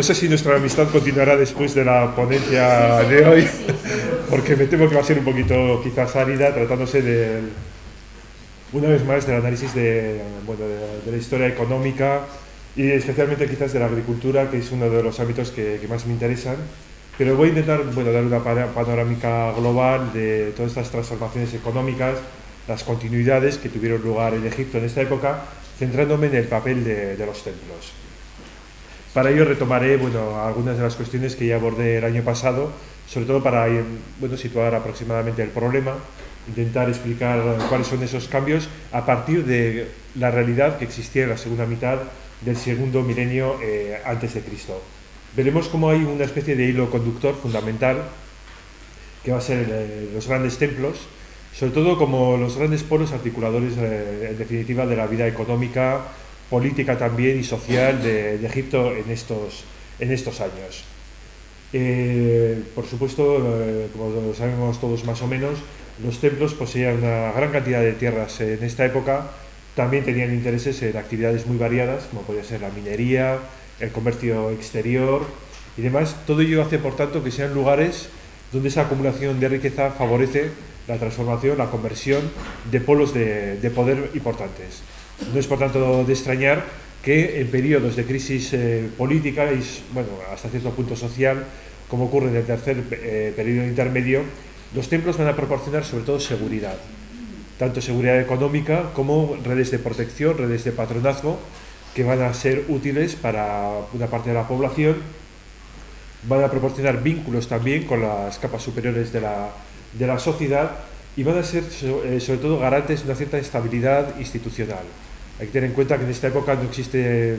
No sé si nuestra amistad continuará después de la ponencia de hoy, porque me temo que va a ser un poquito quizás árida tratándose de, una vez más del análisis de, la historia económica y especialmente quizás de la agricultura, que es uno de los ámbitos que, más me interesan. Pero voy a intentar dar una panorámica global de todas estas transformaciones económicas, las continuidades que tuvieron lugar en Egipto en esta época, centrándome en el papel de los templos. Para ello retomaré bueno, algunas de las cuestiones que ya abordé el año pasado, sobre todo para eh, bueno, situar aproximadamente el problema, intentar explicar cuáles son esos cambios a partir de la realidad que existía en la segunda mitad del segundo milenio eh, antes de Cristo. Veremos cómo hay una especie de hilo conductor fundamental que va a ser eh, los grandes templos, sobre todo como los grandes polos articuladores en definitiva de la vida económica, política también y social de, Egipto en estos, años. Eh, por supuesto, eh, como lo sabemos todos más o menos, los templos poseían una gran cantidad de tierras en esta época, también tenían intereses en actividades muy variadas, como podía ser la minería, el comercio exterior y demás. Todo ello hace, por tanto, que sean lugares donde esa acumulación de riqueza favorece la transformación, la conversión de polos de poder importantes. No es por tanto de extrañar que en periodos de crisis eh, política y bueno, hasta cierto punto social, como ocurre en el tercer eh, periodo intermedio, los templos van a proporcionar sobre todo seguridad, tanto seguridad económica como redes de protección, redes de patronazgo, que van a ser útiles para una parte de la población, van a proporcionar vínculos también con las capas superiores de la sociedad y van a ser eh, sobre todo garantes de una cierta estabilidad institucional. Hay que tener en cuenta que en esta época no existe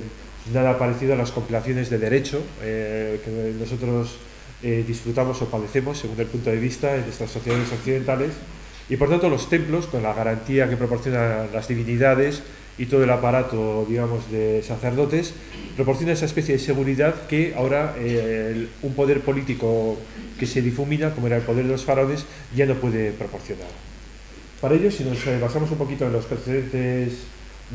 nada parecido a las compilaciones de derecho eh, que nosotros eh, disfrutamos o padecemos según el punto de vista de nuestras sociedades occidentales. Y por tanto los templos, con la garantía que proporcionan las divinidades y todo el aparato, digamos, de sacerdotes, proporciona esa especie de seguridad que ahora eh, un poder político que se difumina, como era el poder de los faraones, ya no puede proporcionar. Para ello, si nos basamos un poquito en los precedentes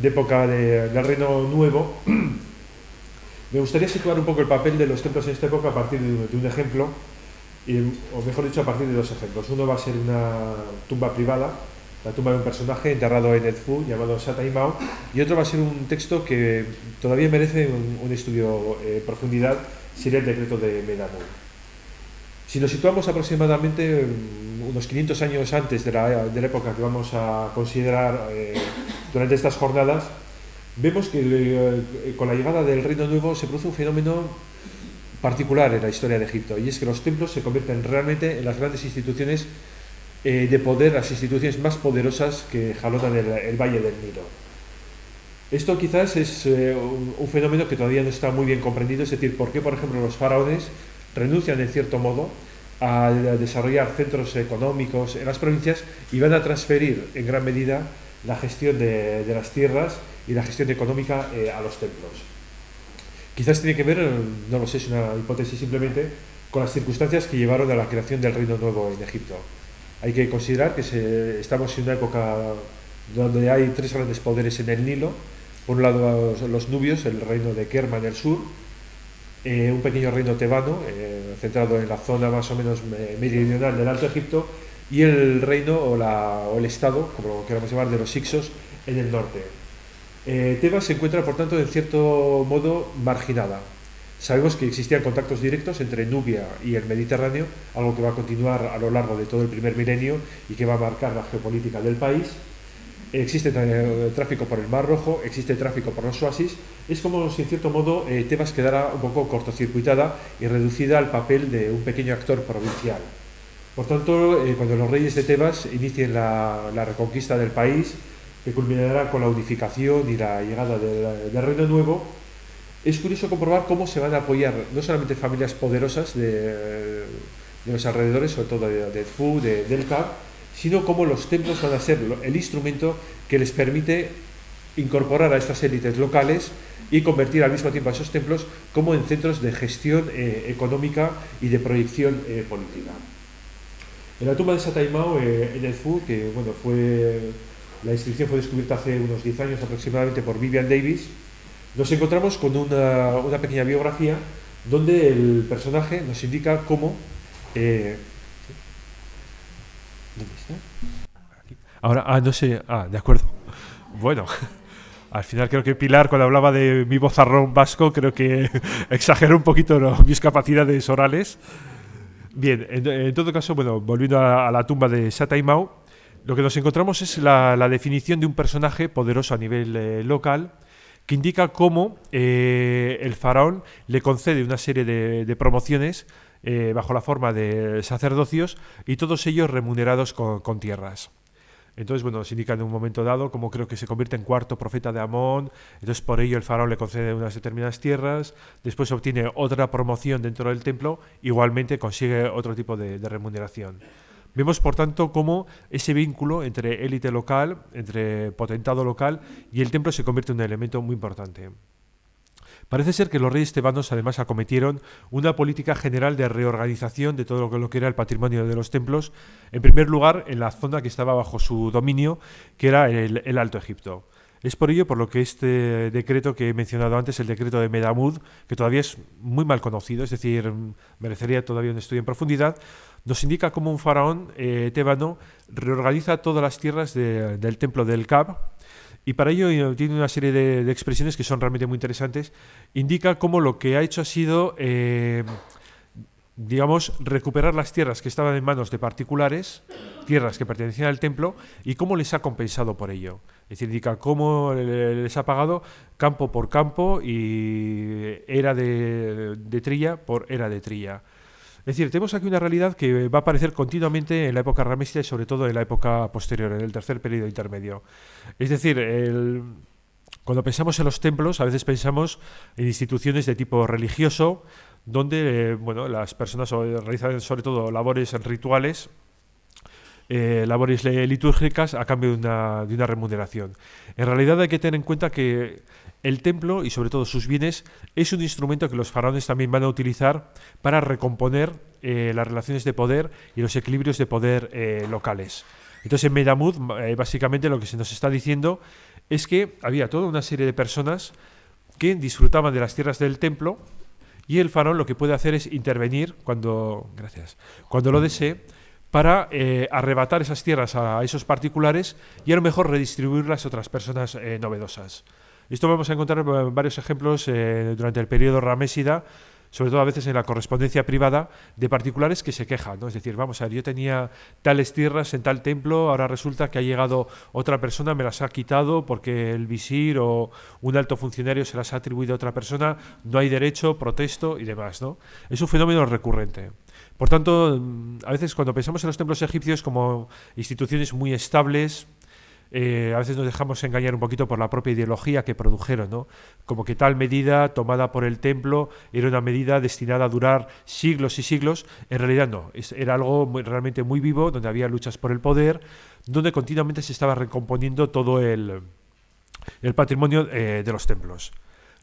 de época del Reino Nuevo, me gustaría situar un poco el papel de los templos en esta época a partir de, un, ejemplo, o mejor dicho, a partir de dos ejemplos. Uno va a ser una tumba privada, la tumba de un personaje enterrado en Edfu llamado Sataimao, y otro va a ser un texto que todavía merece un, estudio en eh, profundidad, sería el decreto de Menamun. Si nos situamos aproximadamente mm, unos 500 años antes de la, época que vamos a considerar eh, durante estas jornadas, vemos que eh, eh, con la llegada del Reino Nuevo se produce un fenómeno particular en la historia de Egipto, y es que los templos se convierten realmente en las grandes instituciones eh, de poder, las instituciones más poderosas que jalonan el, Valle del Nilo. Esto quizás es un, fenómeno que todavía no está muy bien comprendido, es decir, por qué, por ejemplo, los faraones renuncian en cierto modo a desarrollar centros económicos en las provincias y van a transferir en gran medida la gestión de, las tierras y la gestión económica eh, a los templos. Quizás tiene que ver, eh, no lo sé, es una hipótesis simplemente, con las circunstancias que llevaron a la creación del Reino Nuevo en Egipto. Hay que considerar que estamos en una época donde hay tres grandes poderes en el Nilo. Por un lado los, los nubios, el reino de Kerma en el sur, eh, un pequeño reino tebano, centrado en la zona más o menos meridional del Alto Egipto, y el reino o, el estado, como lo queramos llamar, de los Ixos en el norte. Eh, Tebas se encuentra, por tanto, en cierto modo marginada. Sabemos que existían contactos directos entre Nubia y el Mediterráneo, algo que va a continuar a lo largo de todo el primer milenio y que va a marcar la geopolítica del país. Existe eh, tráfico por el Mar Rojo, existe tráfico por los oasis. Es como si, en cierto modo, eh, Tebas quedara un poco cortocircuitada y reducida al papel de un pequeño actor provincial. Por tanto, eh, cuando los reyes de Tebas inicien la, reconquista del país, que culminará con la unificación y la llegada del, Reino Nuevo, es curioso comprobar cómo se van a apoyar no solamente familias poderosas de, los alrededores, sobre todo de, de de, del sino cómo los templos van a ser el instrumento que les permite incorporar a estas élites locales y convertir al mismo tiempo a esos templos como en centros de gestión eh, económica y de proyección eh, política. En la tumba de Sataimao, eh, en el Fu, que bueno, fue, la inscripción fue descubierta hace unos 10 años aproximadamente por Vivian Davis, nos encontramos con una, pequeña biografía donde el personaje nos indica cómo... Eh, ¿Dónde está? Ahora, ah, no sé, ah, de acuerdo. Bueno, al final creo que Pilar cuando hablaba de mi bozarrón vasco creo que exageró un poquito mis capacidades orales. Bien, en, todo caso, bueno, volviendo a, la tumba de Sataimau, lo que nos encontramos es la, definición de un personaje poderoso a nivel eh, local que indica cómo eh, el faraón le concede una serie de, promociones eh, bajo la forma de sacerdocios y todos ellos remunerados con tierras. Entonces, bueno, se indica en un momento dado como creo que se convierte en cuarto profeta de Amón, entonces por ello el faraón le concede unas determinadas tierras, después obtiene otra promoción dentro del templo, igualmente consigue otro tipo de, de remuneración. Vemos, por tanto, cómo ese vínculo entre élite local, entre potentado local y el templo se convierte en un elemento muy importante. Parece ser que los reyes tebanos además acometieron una política general de reorganización de todo lo que era el patrimonio de los templos, en primer lugar en la zona que estaba bajo su dominio, que era el, Alto Egipto. Es por ello por lo que este decreto que he mencionado antes, el decreto de Medamud, que todavía es muy mal conocido, es decir, merecería todavía un estudio en profundidad, nos indica cómo un faraón eh, tebano reorganiza todas las tierras del templo del Kab, y para ello tiene una serie de, expresiones que son realmente muy interesantes. Indica cómo lo que ha hecho ha sido, eh, digamos, recuperar las tierras que estaban en manos de particulares, tierras que pertenecían al templo, y cómo les ha compensado por ello. Es decir, indica cómo les ha pagado campo por campo y era de, de trilla por era de trilla. Es decir, tenemos aquí una realidad que va a aparecer continuamente en la época ramesida y sobre todo en la época posterior, en el tercer periodo intermedio. Es decir, cuando pensamos en los templos, a veces pensamos en instituciones de tipo religioso, donde eh, bueno, las personas eh, realizan sobre todo labores rituales eh, labores litúrgicas a cambio de una, remuneración. En realidad hay que tener en cuenta que el templo y sobre todo sus bienes es un instrumento que los faraones también van a utilizar para recomponer eh, las relaciones de poder y los equilibrios de poder eh, locales. Entonces en Medamud eh, básicamente lo que se nos está diciendo es que había toda una serie de personas que disfrutaban de las tierras del templo y el faraón lo que puede hacer es intervenir cuando, gracias, cuando lo desee para arrebatar esas tierras a esos particulares y a lo mejor redistribuirlas a otras personas novedosas. Esto vamos a encontrar eh, varios ejemplos eh, durante el periodo ramésida, sobre todo a veces en la correspondencia privada de particulares que se quejan, ¿no? Es decir, vamos a ver, yo tenía tales tierras en tal templo, ahora resulta que ha llegado otra persona, me las ha quitado porque el visir o un alto funcionario se las ha atribuido a otra persona, no hay derecho, protesto y demás, ¿no? Es un fenómeno recurrente. Por tanto, mm, a veces cuando pensamos en los templos egipcios como instituciones muy estables, eh, a veces nos dejamos engañar un poquito por la propia ideología que produjeron, ¿no? Como que tal medida tomada por el templo era una medida destinada a durar siglos y siglos, en realidad no, era algo realmente muy vivo, donde había luchas por el poder, donde continuamente se estaba recomponiendo todo el, patrimonio eh, de los templos.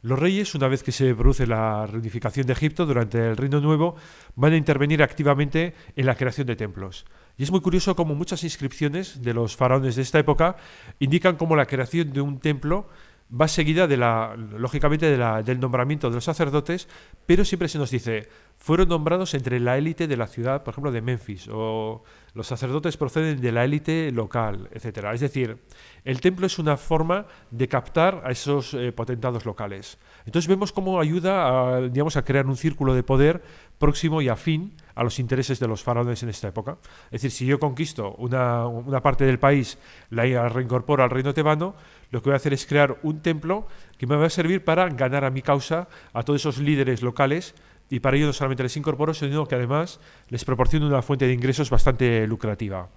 Los reyes, una vez que se produce la reunificación de Egipto durante el Reino Nuevo, van a intervenir activamente en la creación de templos. Y es muy curioso cómo muchas inscripciones de los faraones de esta época indican cómo la creación de un templo va seguida de la, lógicamente, de la, del nombramiento de los sacerdotes, pero siempre se nos dice, fueron nombrados entre la élite de la ciudad, por ejemplo, de Memphis, o los sacerdotes proceden de la élite local, etc. Es decir, el templo es una forma de captar a esos eh, potentados locales. Entonces vemos cómo ayuda digamos, a crear un círculo de poder próximo y afín a los intereses de los faraones en esta época. Es decir, si yo conquisto una, parte del país, la reincorporo al reino tebano, lo que voy a hacer es crear un templo que me va a servir para ganar a mi causa a todos esos líderes locales y para ello no solamente les incorporo, sino que además les proporciono una fuente de ingresos bastante lucrativa.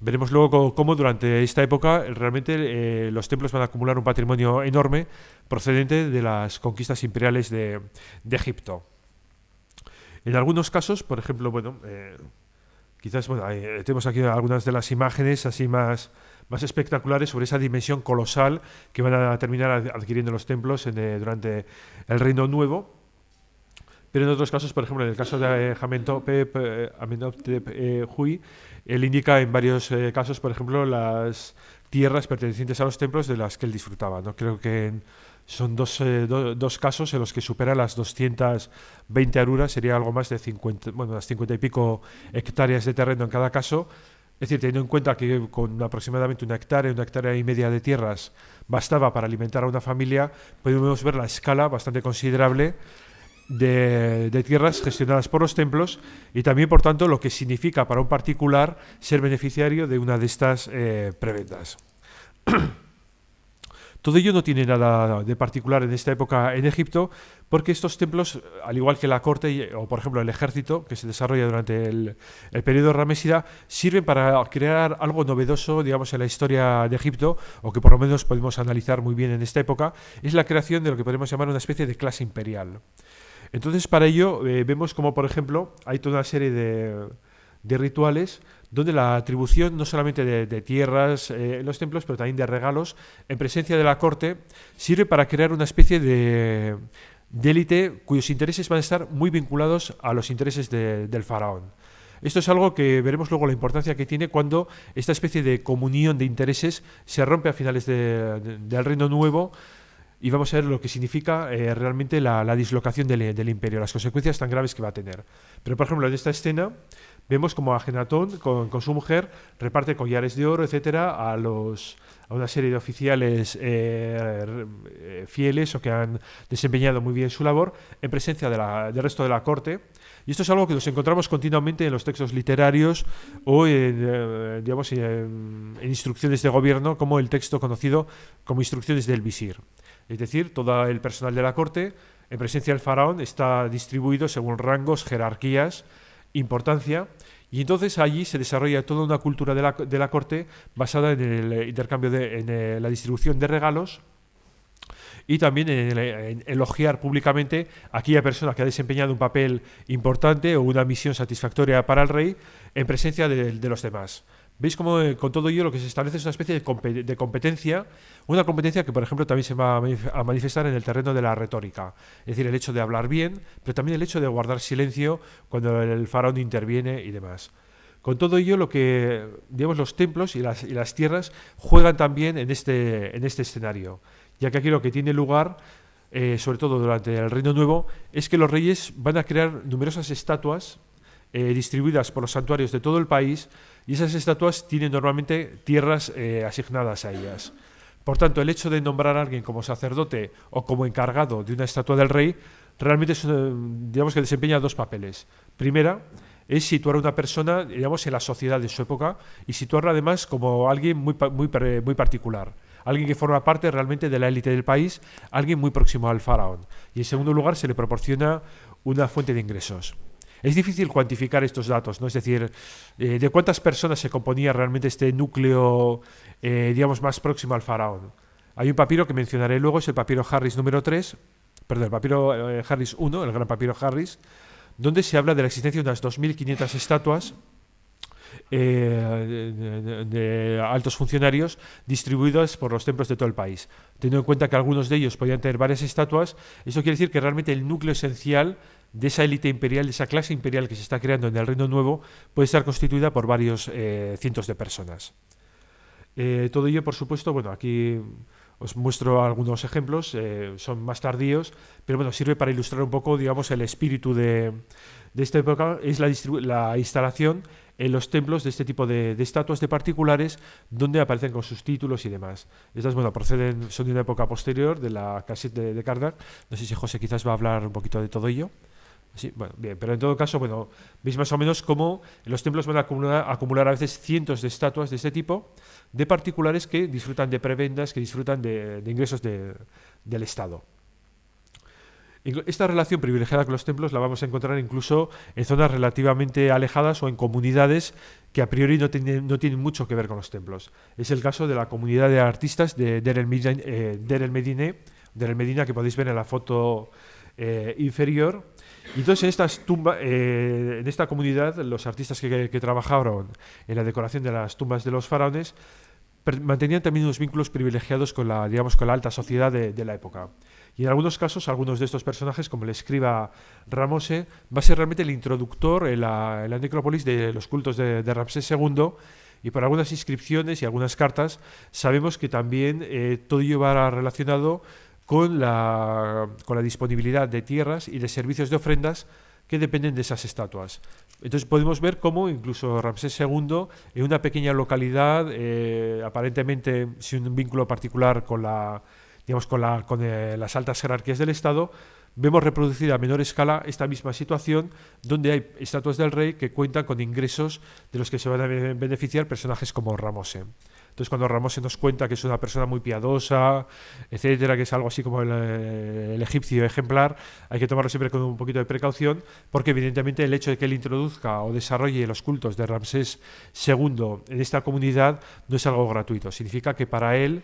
Veremos luego cómo durante esta época eh, realmente eh, los templos van a acumular un patrimonio enorme procedente de las conquistas imperiales de Egipto. En algunos casos, por ejemplo, bueno, eh, quizás eh, tenemos aquí algunas de las imágenes así más, más espectaculares sobre esa dimensión colosal que van a terminar adquiriendo los templos eh, durante el Reino Nuevo. Pero en otros casos, por ejemplo, en el caso de Amenhotep Hui, él indica en varios casos, por ejemplo, las tierras pertenecientes a los templos de las que él disfrutaba. ¿no? Creo que en son eh, dos, casos en los que supera las 220 aruras, sería algo más de 50, y pico hectáreas de terreno en cada caso. Es decir, teniendo en cuenta que con aproximadamente una hectárea, una hectárea y media de tierras bastaba para alimentar a una familia, podemos ver la escala bastante considerable de, tierras gestionadas por los templos y también, por tanto, lo que significa para un particular ser beneficiario de una de estas eh, prebendas. Todo ello no tiene nada de particular en esta época en Egipto, porque estos templos, al igual que la corte o por ejemplo el ejército que se desarrolla durante el, periodo ramesida, sirven para crear algo novedoso, digamos, en la historia de Egipto, o que por lo menos podemos analizar muy bien en esta época, es la creación de lo que podemos llamar una especie de clase imperial. Entonces, para ello, eh, vemos como, por ejemplo, hay toda una serie de rituales donde la atribución no solamente de, tierras eh, en los templos, pero también de regalos, en presencia de la corte, sirve para crear una especie de élite cuyos intereses van a estar muy vinculados a los intereses del faraón. Esto es algo que veremos luego la importancia que tiene cuando esta especie de comunión de intereses se rompe a finales del Reino Nuevo y vamos a ver lo que significa eh, realmente la, dislocación del, del, imperio, las consecuencias tan graves que va a tener. Pero, por ejemplo, en esta escena vemos como Agenatón, con, con su mujer, reparte collares de oro, etcétera, a los a una serie de oficiales eh, eh, fieles o que han desempeñado muy bien su labor en presencia de la, del resto de la corte. Y esto es algo que nos encontramos continuamente en los textos literarios o eh, digamos, en, instrucciones de gobierno, como el texto conocido como instrucciones del visir. Es decir, todo el personal de la corte, en presencia del faraón, está distribuido según rangos, jerarquías, importancia. Y entonces allí se desarrolla toda una cultura de la, corte basada en el eh, intercambio, de, en eh, la distribución de regalos y también en, elogiar públicamente a aquella persona que ha desempeñado un papel importante o una misión satisfactoria para el rey en presencia de los demás. Veis cómo eh, con todo ello lo que se establece es una especie de, competencia, una competencia que, por ejemplo, también se va a, manifestar en el terreno de la retórica, es decir, el hecho de hablar bien, pero también el hecho de guardar silencio cuando el faraón interviene y demás. Con todo ello, lo que, digamos, los templos y las, tierras juegan también en este, en este escenario, ya que aquí lo que tiene lugar eh, sobre todo durante el Reino Nuevo, es que los reyes van a crear numerosas estatuas eh, distribuidas por los santuarios de todo el país y esas estatuas tienen normalmente tierras eh, asignadas a ellas. Por tanto, el hecho de nombrar a alguien como sacerdote o como encargado de una estatua del rey realmente digamos que desempeña dos papeles. Primera, es situar a una persona, digamos, en la sociedad de su época y situarla además como alguien muy, muy, muy particular alguien que forma parte realmente de la élite del país, alguien muy próximo al faraón. Y en segundo lugar, se le proporciona una fuente de ingresos. Es difícil cuantificar estos datos, ¿no? Es decir, eh, de cuántas personas se componía realmente este núcleo, eh, digamos, más próximo al faraón. Hay un papiro que mencionaré luego, es el papiro Harris número 3, perdón, el papiro eh, Harris 1, el gran papiro Harris, donde se habla de la existencia de unas 2.500 estatuas eh, de, altos funcionarios distribuidos por los templos de todo el país. Teniendo en cuenta que algunos de ellos podían tener varias estatuas, eso quiere decir que realmente el núcleo esencial de esa élite imperial, de esa clase imperial que se está creando en el Reino Nuevo, puede estar constituida por varios eh, cientos de personas. Eh, todo ello, por supuesto, bueno, aquí os muestro algunos ejemplos, son más tardíos, pero bueno, sirve para ilustrar un poco, digamos, el espíritu de, de esta época, es la, la instalación en los templos de este tipo de, estatuas de particulares donde aparecen con sus títulos y demás. Estas, bueno, proceden, son de una época posterior, de la cassette de, de No sé si José quizás va a hablar un poquito de todo ello. Sí, pero en todo caso, bueno, veis más o menos cómo los templos van a acumular, a veces cientos de estatuas de este tipo, de particulares que disfrutan de prebendas, que disfrutan de, ingresos del Estado. Esta relación privilegiada con los templos la vamos a encontrar incluso en zonas relativamente alejadas o en comunidades que a priori no, tienen, mucho que ver con los templos. Es el caso de la comunidad de artistas de Der el, Medina, que podéis ver en la foto eh, inferior. entonces en, estas eh, en esta comunidad los artistas que, trabajaron en la decoración de las tumbas de los faraones mantenían también unos vínculos privilegiados con la, digamos, con la alta sociedad de la época. Y en algunos casos, algunos de estos personajes, como le escriba Ramose, va a ser realmente el introductor en la, necrópolis de los cultos de, Ramsés II. Y por algunas inscripciones y algunas cartas sabemos que también eh, todo ello va relacionado con la, con la disponibilidad de tierras y de servicios de ofrendas que dependen de esas estatuas. Entonces podemos ver cómo incluso Ramsés II, en una pequeña localidad, eh, aparentemente sin un vínculo particular con la, digamos, con, eh, las altas jerarquías del Estado, vemos reproducida a menor escala esta misma situación donde hay estatuas del rey que cuentan con ingresos de los que se van a beneficiar personajes como Ramose. Entonces, cuando Ramose nos cuenta que es una persona muy piadosa, etcétera, que es algo así como eh, el, egipcio ejemplar, hay que tomarlo siempre con un poquito de precaución, porque evidentemente el hecho de que él introduzca o desarrolle los cultos de Ramsés II en esta comunidad no es algo gratuito. Significa que para él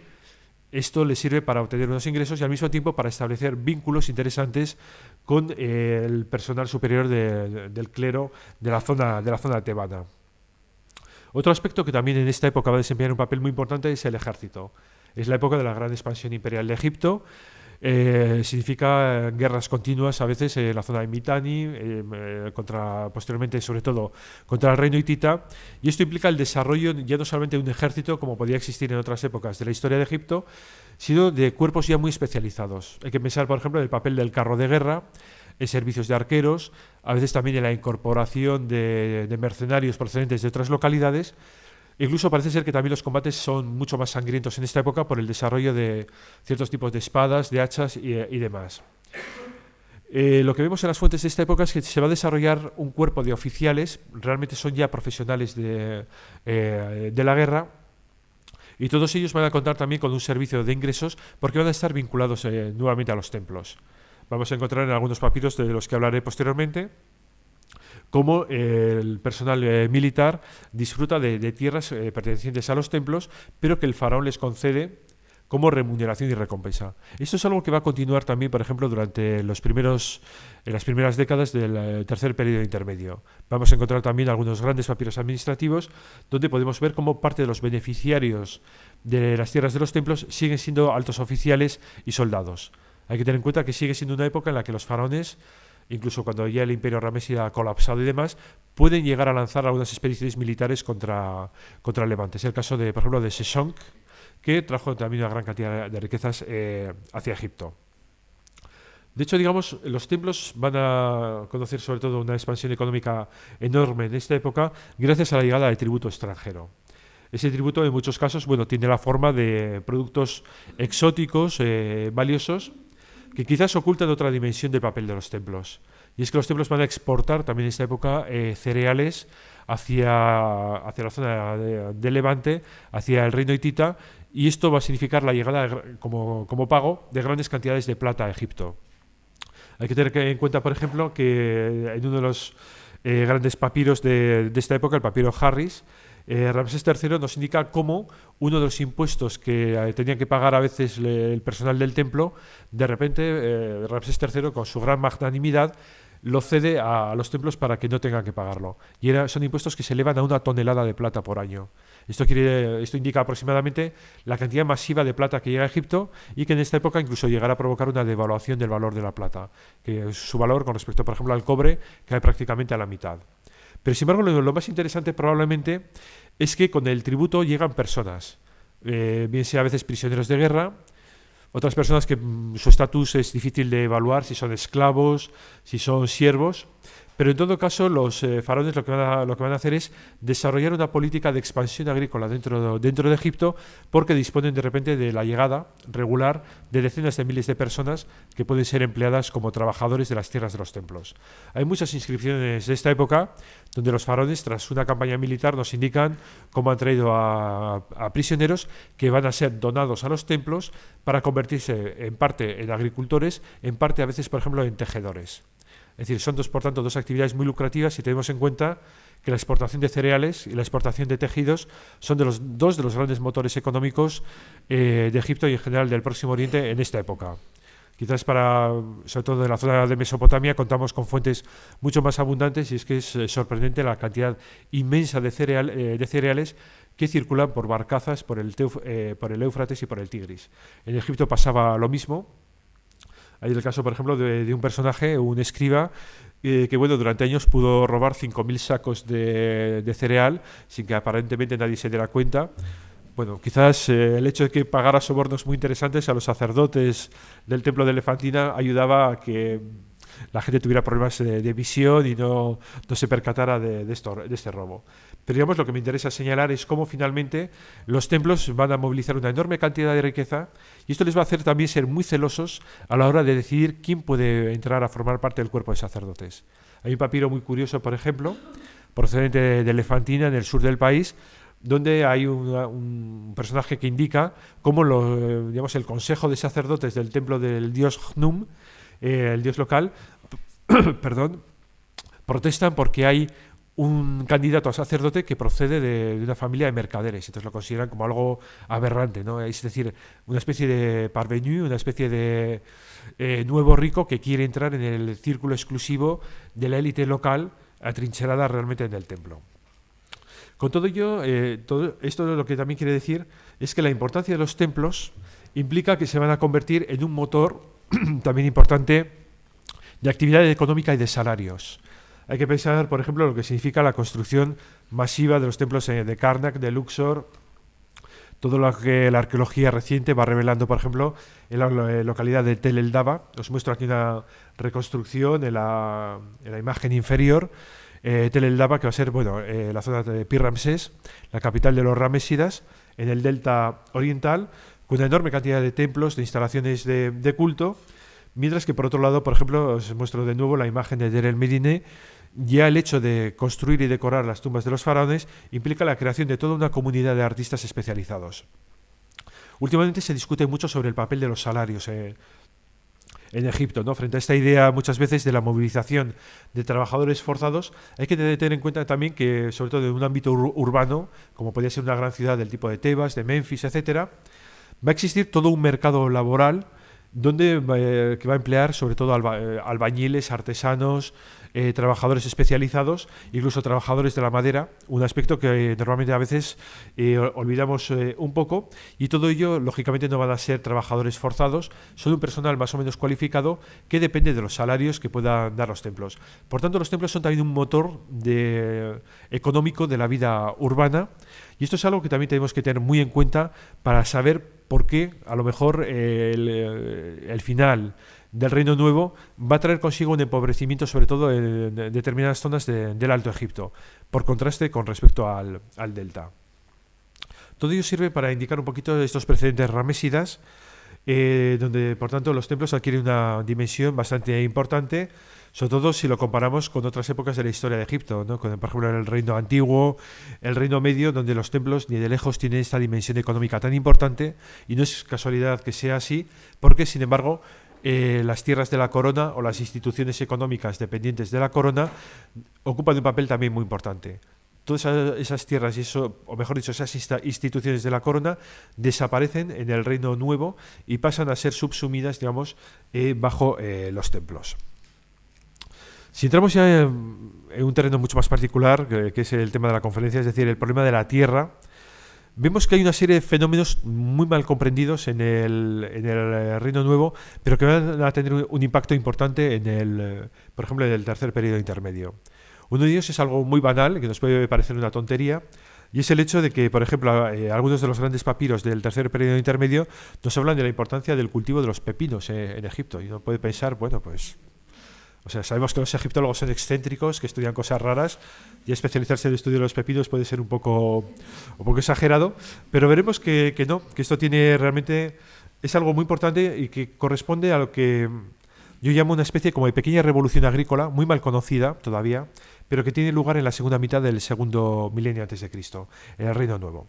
esto le sirve para obtener unos ingresos y al mismo tiempo para establecer vínculos interesantes con eh, el personal superior del clero de la zona, de la zona tebana. Otro aspecto que también en esta época va a desempeñar un papel muy importante es el ejército. Es la época de la gran expansión imperial de Egipto eh, significa eh, guerras continuas a veces en la zona de Mitanni, em, eh, contra, posteriormente sobre todo contra el reino hitita, y esto implica el desarrollo ya no solamente de un ejército como podía existir en otras épocas de la historia de Egipto, sino de cuerpos ya muy especializados. Hay que pensar, por ejemplo, en el papel del carro de guerra, en servicios de arqueros, a veces también en la incorporación de, de mercenarios procedentes de otras localidades, Incluso parece ser que también los combates son mucho más sangrientos en esta época por el desarrollo de ciertos tipos de espadas, de hachas y, eh, demás. Eh, lo que vemos en las fuentes de esta época es que se va a desarrollar un cuerpo de oficiales, realmente son ya profesionales de, eh, la guerra, y todos ellos van a contar también con un servicio de ingresos porque van a estar vinculados nuevamente a los templos. Vamos a encontrar en algunos papiros de los que hablaré posteriormente cómo el personal eh, militar disfruta de, tierras eh, pertenecientes a los templos, pero que el faraón les concede como remuneración y recompensa. Esto es algo que va a continuar también, por ejemplo, durante las primeras décadas del eh, tercer periodo intermedio. Vamos a encontrar también algunos grandes papiros administrativos donde podemos ver cómo parte de los beneficiarios de las tierras de los templos siguen siendo altos oficiales y soldados. Hay que tener en cuenta que sigue siendo una época en la que los faraones incluso cuando ya el imperio ramesida ha colapsado y demás, pueden llegar a lanzar algunas expediciones militares contra, contra Levante. Es el caso, de, por ejemplo, de sejong, que trajo también una gran cantidad de riquezas eh, hacia Egipto. De hecho, digamos, los templos van a conocer sobre todo una expansión económica enorme en esta época gracias a la llegada del tributo extranjero. Ese tributo en muchos casos bueno, tiene la forma de productos exóticos, eh, valiosos, que quizás ocultan otra dimensión del papel de los templos. Y es que los templos van a exportar también en esta época eh, cereales hacia, hacia la zona de, Levante, hacia el reino hitita, y esto va a significar la llegada, como, pago, de grandes cantidades de plata a Egipto. Hay que tener en cuenta, por ejemplo, que en uno de los eh, grandes papiros de, de esta época, el papiro Harris, eh, Ramsés III nos indica cómo uno de los impuestos que eh, tenía que pagar a veces el personal del templo, de repente eh, Ramsés III, con su gran magnanimidad, lo cede a, los templos para que no tengan que pagarlo. Y son impuestos que se elevan a una tonelada de plata por año. Esto, indica aproximadamente la cantidad masiva de plata que llega a Egipto y que en esta época incluso llegará a provocar una devaluación del valor de la plata, que su valor con respecto, por ejemplo, al cobre, cae prácticamente a la mitad. Pero sin embargo, lo, más interesante probablemente es que con el tributo llegan personas, eh, bien sea a veces prisioneros de guerra, otras personas que mm, su estatus es difícil de evaluar, si son esclavos, si son siervos. Pero en todo caso, los eh, farones faraones lo que, van a, hacer es desarrollar una política de expansión agrícola dentro de, Egipto porque disponen de repente de la llegada regular de decenas de miles de personas que pueden ser empleadas como trabajadores de las tierras de los templos. Hay muchas inscripciones de esta época donde los faraones, tras una campaña militar, nos indican cómo han traído a prisioneros que van a ser donados a los templos para convertirse en parte en agricultores, en parte a veces, por ejemplo, en tejedores. Es decir, son dos, por tanto, dos actividades muy lucrativas si tenemos en cuenta que la exportación de cereales y la exportación de tejidos son de los, dos de los grandes motores económicos eh, de Egipto y en general del Próximo Oriente en esta época. Quizás para, sobre todo en la zona de Mesopotamia, contamos con fuentes mucho más abundantes y es que es eh, sorprendente la cantidad inmensa eh, de, cereales que circulan por barcazas por el, por el Éufrates y por el Tigris. En Egipto pasaba lo mismo, hay el caso, por ejemplo, de, un personaje, un escriba, eh, que bueno, durante años pudo robar 5.000 sacos de, cereal sin que aparentemente nadie se diera cuenta. Bueno, quizás eh, el hecho de que pagara sobornos muy interesantes a los sacerdotes del templo de Elefantina ayudaba a que la gente tuviera problemas de, visión y no, no se percatara de este robo. Pero digamos, lo que me interesa señalar es cómo finalmente los templos van a movilizar una enorme cantidad de riqueza y esto les va a hacer también ser muy celosos a la hora de decidir quién puede entrar a formar parte del cuerpo de sacerdotes. Hay un papiro muy curioso, por ejemplo, procedente de Elefantina, en el sur del país, donde hay un personaje que indica cómo eh, digamos, el consejo de sacerdotes del templo del dios Hnum, eh, el dios local, perdón, protestan porque hay un candidato a sacerdote que procede de, una familia de mercaderes, entonces lo consideran como algo aberrante, ¿no? Es decir, una especie de parvenu, una especie de eh, nuevo rico que quiere entrar en el círculo exclusivo de la élite local atrincherada realmente en el templo. Con todo ello, eh, esto lo que también quiere decir es que la importancia de los templos implica que se van a convertir en un motor también importante de actividad económica y de salarios. Hay que pensar, por ejemplo, lo que significa la construcción masiva de los templos eh, de Karnak, de Luxor, todo lo que la arqueología reciente va revelando, por ejemplo, en la eh, localidad de Tel El Daba. Os muestro aquí una reconstrucción en la, imagen inferior. Eh, Tel El Daba, que va a ser bueno, la zona de Pirramsés, la capital de los Ramesidas, en el delta oriental, con una enorme cantidad de templos, de instalaciones de, culto. Mientras que, por otro lado, por ejemplo, os muestro de nuevo la imagen de el Medine, ya el hecho de construir y decorar las tumbas de los faraones implica la creación de toda una comunidad de artistas especializados. Últimamente se discute mucho sobre el papel de los salarios eh, en, Egipto. ¿no? Frente a esta idea muchas veces de la movilización de trabajadores forzados, hay que tener en cuenta también que, sobre todo en un ámbito urbano, como podría ser una gran ciudad del tipo de Tebas, de Memphis, etc., va a existir todo un mercado laboral donde eh, que va a emplear sobre todo eh, albañiles, artesanos, eh, trabajadores especializados, incluso trabajadores de la madera, un aspecto que eh, normalmente a veces eh, olvidamos un poco, y todo ello, lógicamente, no van a ser trabajadores forzados, son un personal más o menos cualificado que depende de los salarios que puedan dar los templos. Por tanto, los templos son también un motor económico de la vida urbana, y esto es algo que también tenemos que tener muy en cuenta para saber por qué a lo mejor el final del Reino Nuevo va a traer consigo un empobrecimiento, sobre todo en, determinadas zonas del Alto Egipto, por contraste con respecto al, delta. Todo ello sirve para indicar un poquito estos precedentes ramesidas, eh, donde por tanto los templos adquieren una dimensión bastante importante, sobre todo si lo comparamos con otras épocas de la historia de Egipto, ¿no? con por ejemplo el reino antiguo, el reino medio, donde los templos ni de lejos tienen esta dimensión económica tan importante, y no es casualidad que sea así, porque sin embargo eh, las tierras de la corona o las instituciones económicas dependientes de la corona ocupan un papel también muy importante. Todas esas tierras, y eso, o mejor dicho, esas instituciones de la corona desaparecen en el Reino Nuevo y pasan a ser subsumidas, digamos, eh, bajo eh, los templos. Si entramos ya en, un terreno mucho más particular, que es el tema de la conferencia, es decir, el problema de la tierra, vemos que hay una serie de fenómenos muy mal comprendidos en el, eh, Reino Nuevo, pero que van a tener un impacto importante en el, eh, por ejemplo, en el tercer periodo intermedio. Uno de ellos es algo muy banal, que nos puede parecer una tontería, y es el hecho de que, por ejemplo, eh, algunos de los grandes papiros del tercer periodo intermedio nos hablan de la importancia del cultivo de los pepinos en Egipto. Y uno puede pensar, bueno, pues o sea, sabemos que los egiptólogos son excéntricos, que estudian cosas raras, y especializarse en el estudio de los pepinos puede ser un poco, un poco exagerado, pero veremos que, no, que esto tiene realmente, es algo muy importante y que corresponde a lo que yo llamo una especie como de pequeña revolución agrícola, muy mal conocida todavía, pero que tiene lugar en la segunda mitad del segundo milenio antes de Cristo, en el Reino Nuevo.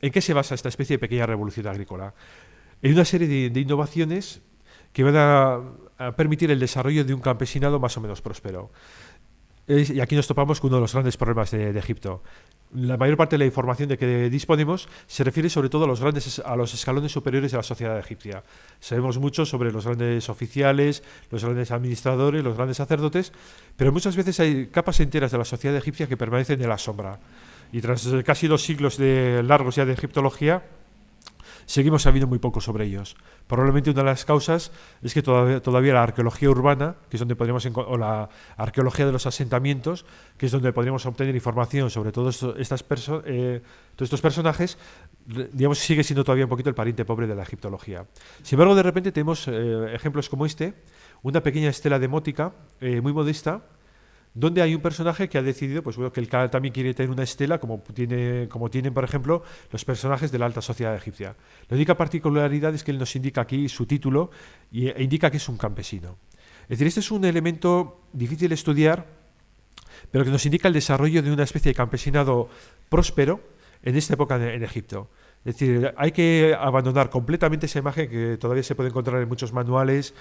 ¿En qué se basa esta especie de pequeña revolución agrícola? En una serie de innovaciones que van a permitir el desarrollo de un campesinado más o menos próspero. y aquí nos topamos con uno de los grandes problemas de, Egipto. La mayor parte de la información de que disponemos se refiere sobre todo a los, grandes, a los escalones superiores de la sociedad egipcia. Sabemos mucho sobre los grandes oficiales, los grandes administradores, los grandes sacerdotes, pero muchas veces hay capas enteras de la sociedad egipcia que permanecen en la sombra. Y tras casi dos siglos de largos ya de egiptología, seguimos sabiendo muy poco sobre ellos. Probablemente una de las causas es que todavía, la arqueología urbana, que es donde podríamos o la arqueología de los asentamientos, que es donde podríamos obtener información sobre eh, todos estos personajes, digamos, sigue siendo todavía un poquito el pariente pobre de la egiptología. Sin embargo, de repente tenemos eh, ejemplos como este, una pequeña estela demótica eh, muy modesta, donde hay un personaje que ha decidido pues bueno, que él también quiere tener una estela como, tiene, como tienen, por ejemplo, los personajes de la alta sociedad egipcia. La única particularidad es que él nos indica aquí su título e indica que es un campesino. Es decir, este es un elemento difícil de estudiar, pero que nos indica el desarrollo de una especie de campesinado próspero en esta época en Egipto. Es decir, hay que abandonar completamente esa imagen que todavía se puede encontrar en muchos manuales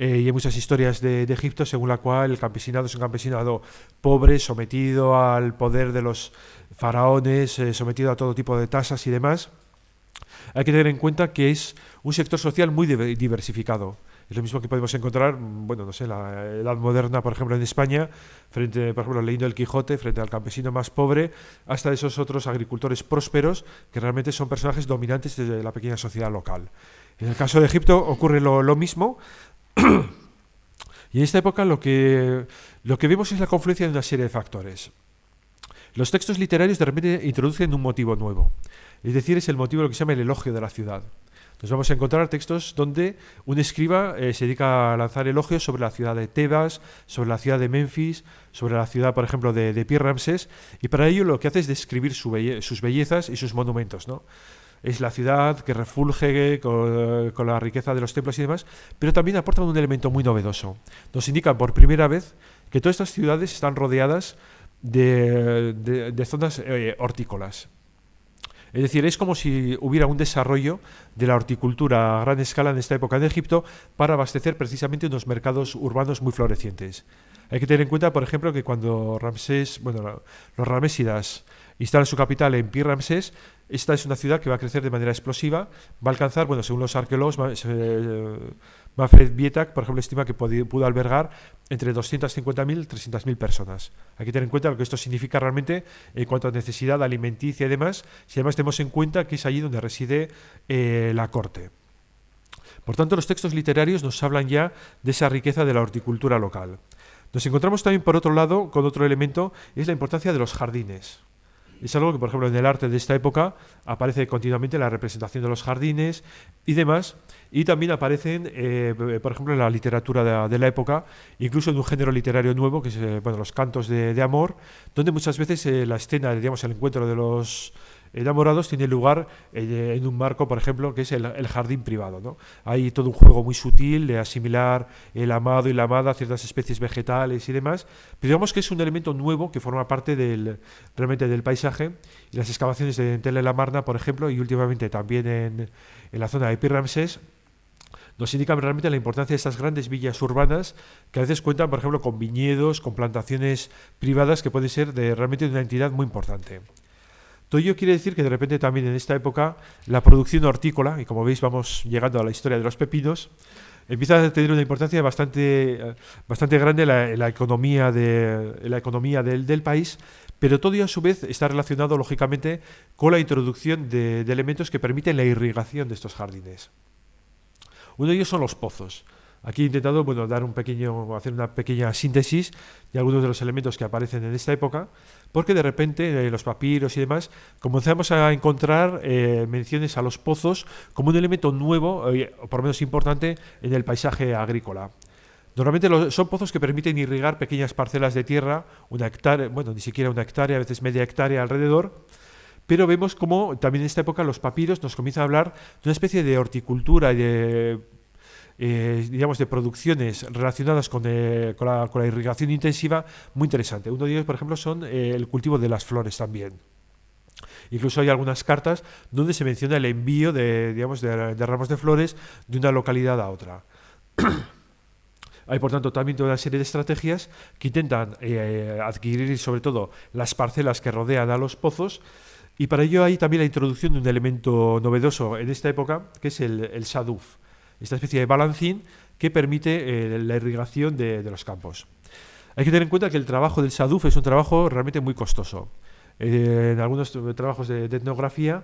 eh, y en muchas historias de, Egipto, según la cual el campesinado es un campesinado pobre, sometido al poder de los faraones, eh, sometido a todo tipo de tasas y demás. Hay que tener en cuenta que es un sector social muy diversificado. Es lo mismo que podemos encontrar, mm, bueno, no sé, la edad moderna, por ejemplo, en España, frente, por ejemplo, leyendo El Quijote, frente al campesino más pobre, hasta esos otros agricultores prósperos que realmente son personajes dominantes de la pequeña sociedad local. En el caso de Egipto ocurre lo, mismo. y en esta época lo que, lo que vemos es la confluencia de una serie de factores. Los textos literarios de repente introducen un motivo nuevo, es decir, es el motivo de lo que se llama el elogio de la ciudad nos vamos a encontrar textos donde un escriba eh, se dedica a lanzar elogios sobre la ciudad de Tebas, sobre la ciudad de Memphis, sobre la ciudad, por ejemplo, de, de Pierre Ramses, y para ello lo que hace es describir sus bellezas y sus monumentos, es la ciudad que refulge eh, eh, con, la riqueza de los templos y demás, pero también aporta un elemento muy novedoso. Nos indica por primera vez que todas estas ciudades están rodeadas de, zonas hortícolas. Es decir, es como si hubiera un desarrollo de la horticultura a gran escala en esta época de Egipto para abastecer precisamente unos mercados urbanos muy florecientes. Hay que tener en cuenta, por ejemplo, que cuando Ramsés, bueno, los Ramesidas instalan su capital en Pir Ramsés, esta es una ciudad que va a crecer de manera explosiva, va a alcanzar, bueno, según los arqueólogos, Mafred eh, Bietak, por ejemplo, estima que pudo albergar entre 250.000 y 300.000 personas. Hay que tener en cuenta lo que esto significa realmente en cuanto a necesidad alimenticia y demás, si además tenemos en cuenta que es allí donde reside eh, la corte. Por tanto, los textos literarios nos hablan ya de esa riqueza de la horticultura local. Nos encontramos también, por otro lado, con otro elemento, es la importancia de los jardines. Es algo que, por ejemplo, en el arte de esta época aparece continuamente la representación de los jardines y demás, y también aparecen, eh, por ejemplo, en la literatura de la, época, incluso en un género literario nuevo, que es eh, bueno, los cantos de, amor, donde muchas veces eh, la escena, digamos, el encuentro de los enamorados tiene lugar eh, en un marco, por ejemplo, que es el, jardín privado. Hay todo un juego muy sutil de asimilar el amado y la amada, a ciertas especies vegetales y demás, pero digamos que es un elemento nuevo que forma parte del, realmente del paisaje. Y las excavaciones de de la Marna, por ejemplo, y últimamente también en, la zona de Pirramsés, nos indican realmente la importancia de estas grandes villas urbanas que a veces cuentan, por ejemplo, con viñedos, con plantaciones privadas que pueden ser de, realmente de una entidad muy importante. Todo ello quiere decir que de repente también en esta época la producción hortícola, y como veis vamos llegando a la historia de los pepinos, empieza a tener una importancia bastante, eh, bastante grande en la, economía, de, la economía del, país, pero todo ello a su vez está relacionado lógicamente con la introducción de elementos que permiten la irrigación de estos jardines. Uno de ellos son los pozos. Aquí he intentado bueno, dar un pequeño, hacer una pequeña síntesis de algunos de los elementos que aparecen en esta época, porque de repente en eh, los papiros y demás comenzamos a encontrar eh, menciones a los pozos como un elemento nuevo, eh, o por lo menos importante, en el paisaje agrícola. Normalmente son pozos que permiten irrigar pequeñas parcelas de tierra, una hectárea, bueno, ni siquiera una hectárea, a veces media hectárea alrededor, pero vemos cómo también en esta época los papiros nos comienzan a hablar de una especie de horticultura y de eh, digamos, de producciones relacionadas eh, con, la, irrigación intensiva muy interesante. Uno de ellos, por ejemplo, son eh, el cultivo de las flores también. Incluso hay algunas cartas donde se menciona el envío de, digamos, de, ramos de flores de una localidad a otra. Hay, por tanto, también toda una serie de estrategias que intentan adquirir, sobre todo, las parcelas que rodean a los pozos. Y para ello hay también la introducción de un elemento novedoso en esta época, que es el, el saduf esta especie de balancín que permite eh, la irrigación de, los campos. Hay que tener en cuenta que el trabajo del SADUF es un trabajo realmente muy costoso. Eh, en algunos trabajos de, etnografía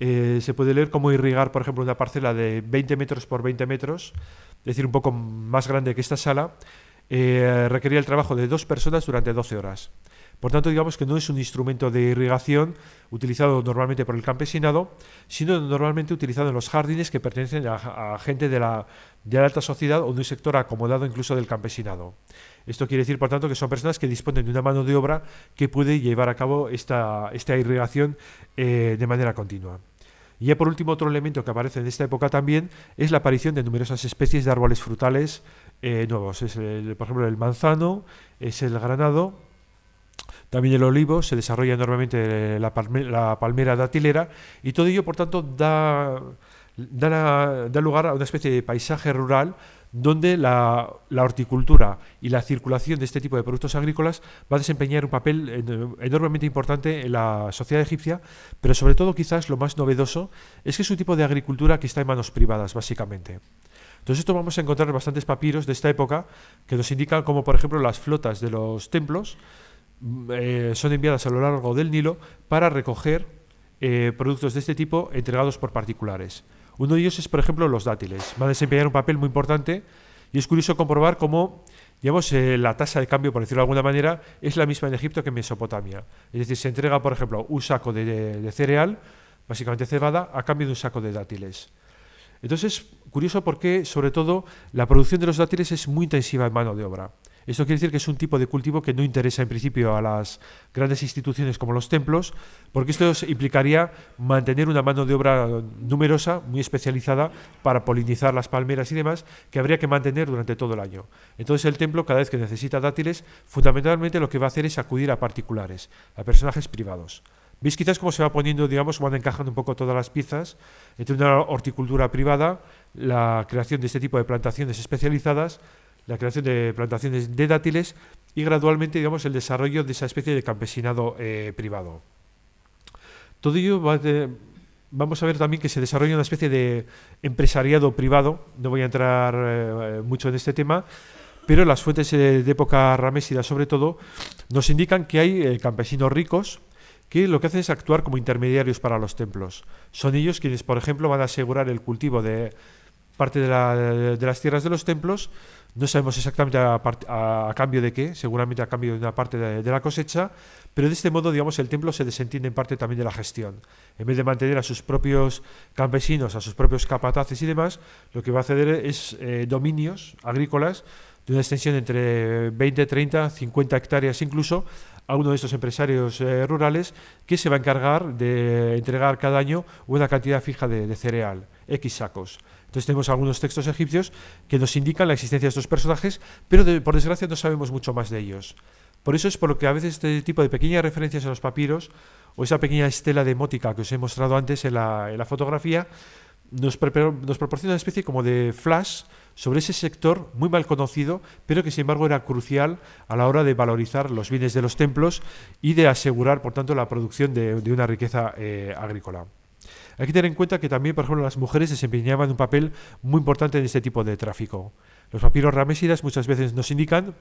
eh, se puede leer cómo irrigar, por ejemplo, una parcela de 20 metros por 20 metros, es decir, un poco más grande que esta sala, requería el trabajo de dos personas durante 12 horas. Por tanto, digamos que no es un instrumento de irrigación utilizado normalmente por el campesinado, sino normalmente utilizado en los jardines que pertenecen a, gente de la, alta sociedad o de un sector acomodado incluso del campesinado. Esto quiere decir, por tanto, que son personas que disponen de una mano de obra que puede llevar a cabo esta, irrigación eh, de manera continua. Y ya por último, otro elemento que aparece en esta época también es la aparición de numerosas especies de árboles frutales eh, nuevos. Es por ejemplo, el manzano, es el granado, también el olivo se desarrolla enormemente eh, la, palmera datilera y todo ello, por tanto, da, da, lugar a una especie de paisaje rural donde la, horticultura y la circulación de este tipo de productos agrícolas va a desempeñar un papel enormemente importante en la sociedad egipcia, pero sobre todo quizás lo más novedoso es que es un tipo de agricultura que está en manos privadas, básicamente. Entonces esto vamos a encontrar bastantes papiros de esta época que nos indican como por ejemplo las flotas de los templos eh, son enviadas a lo largo del Nilo para recoger eh, productos de este tipo entregados por particulares. Uno de ellos es, por ejemplo, los dátiles. va a desempeñar un papel muy importante y es curioso comprobar cómo digamos, eh, la tasa de cambio, por decirlo de alguna manera, es la misma en Egipto que en Mesopotamia. Es decir, se entrega, por ejemplo, un saco de, cereal, básicamente cebada, a cambio de un saco de dátiles. Entonces, curioso porque, sobre todo, la producción de los dátiles es muy intensiva en mano de obra. Esto quiere decir que es un tipo de cultivo que no interesa en principio a las grandes instituciones como los templos, porque esto implicaría mantener una mano de obra numerosa, muy especializada, para polinizar las palmeras y demás, que habría que mantener durante todo el año. Entonces el templo, cada vez que necesita dátiles, fundamentalmente lo que va a hacer es acudir a particulares, a personajes privados. ¿Veis quizás cómo se va poniendo, digamos, van encajando un poco todas las piezas entre una horticultura privada, la creación de este tipo de plantaciones especializadas, la creación de plantaciones de dátiles y gradualmente, digamos, el desarrollo de esa especie de campesinado eh, privado. Todo ello vamos a ver también que se desarrolla una especie de empresariado privado, no voy a entrar eh, mucho en este tema, pero las fuentes eh, de época ramésida sobre todo nos indican que hay campesinos ricos, que lo que hacen es actuar como intermediarios para los templos. Son ellos quienes, por ejemplo, van a asegurar el cultivo de parte de, las tierras de los templos no sabemos exactamente a, cambio de qué, seguramente a cambio de una parte de, la cosecha, pero de este modo, digamos, el templo se desentiende en parte también de la gestión. En vez de mantener a sus propios campesinos, a sus propios capataces y demás, lo que va a ceder es eh, dominios agrícolas de una extensión entre 20, 30, 50 hectáreas incluso, a uno de estos empresarios eh, rurales que se va a encargar de entregar cada año una cantidad fija de, cereal, X sacos. Entonces tenemos algunos textos egipcios que nos indican la existencia de estos personajes, pero por desgracia no sabemos mucho más de ellos. Por eso es por lo que a veces este tipo de pequeñas referencias en los papiros o esa pequeña estela demótica que os he mostrado antes en la fotografía nos, proporciona una especie como de flash sobre ese sector muy mal conocido, pero que sin embargo era crucial a la hora de valorizar los bienes de los templos y de asegurar, por tanto, la producción de, una riqueza eh, agrícola. Hay que tener en cuenta que también, por ejemplo, las mujeres desempeñaban un papel muy importante en este tipo de tráfico. Los papiros ramésidas muchas veces nos indican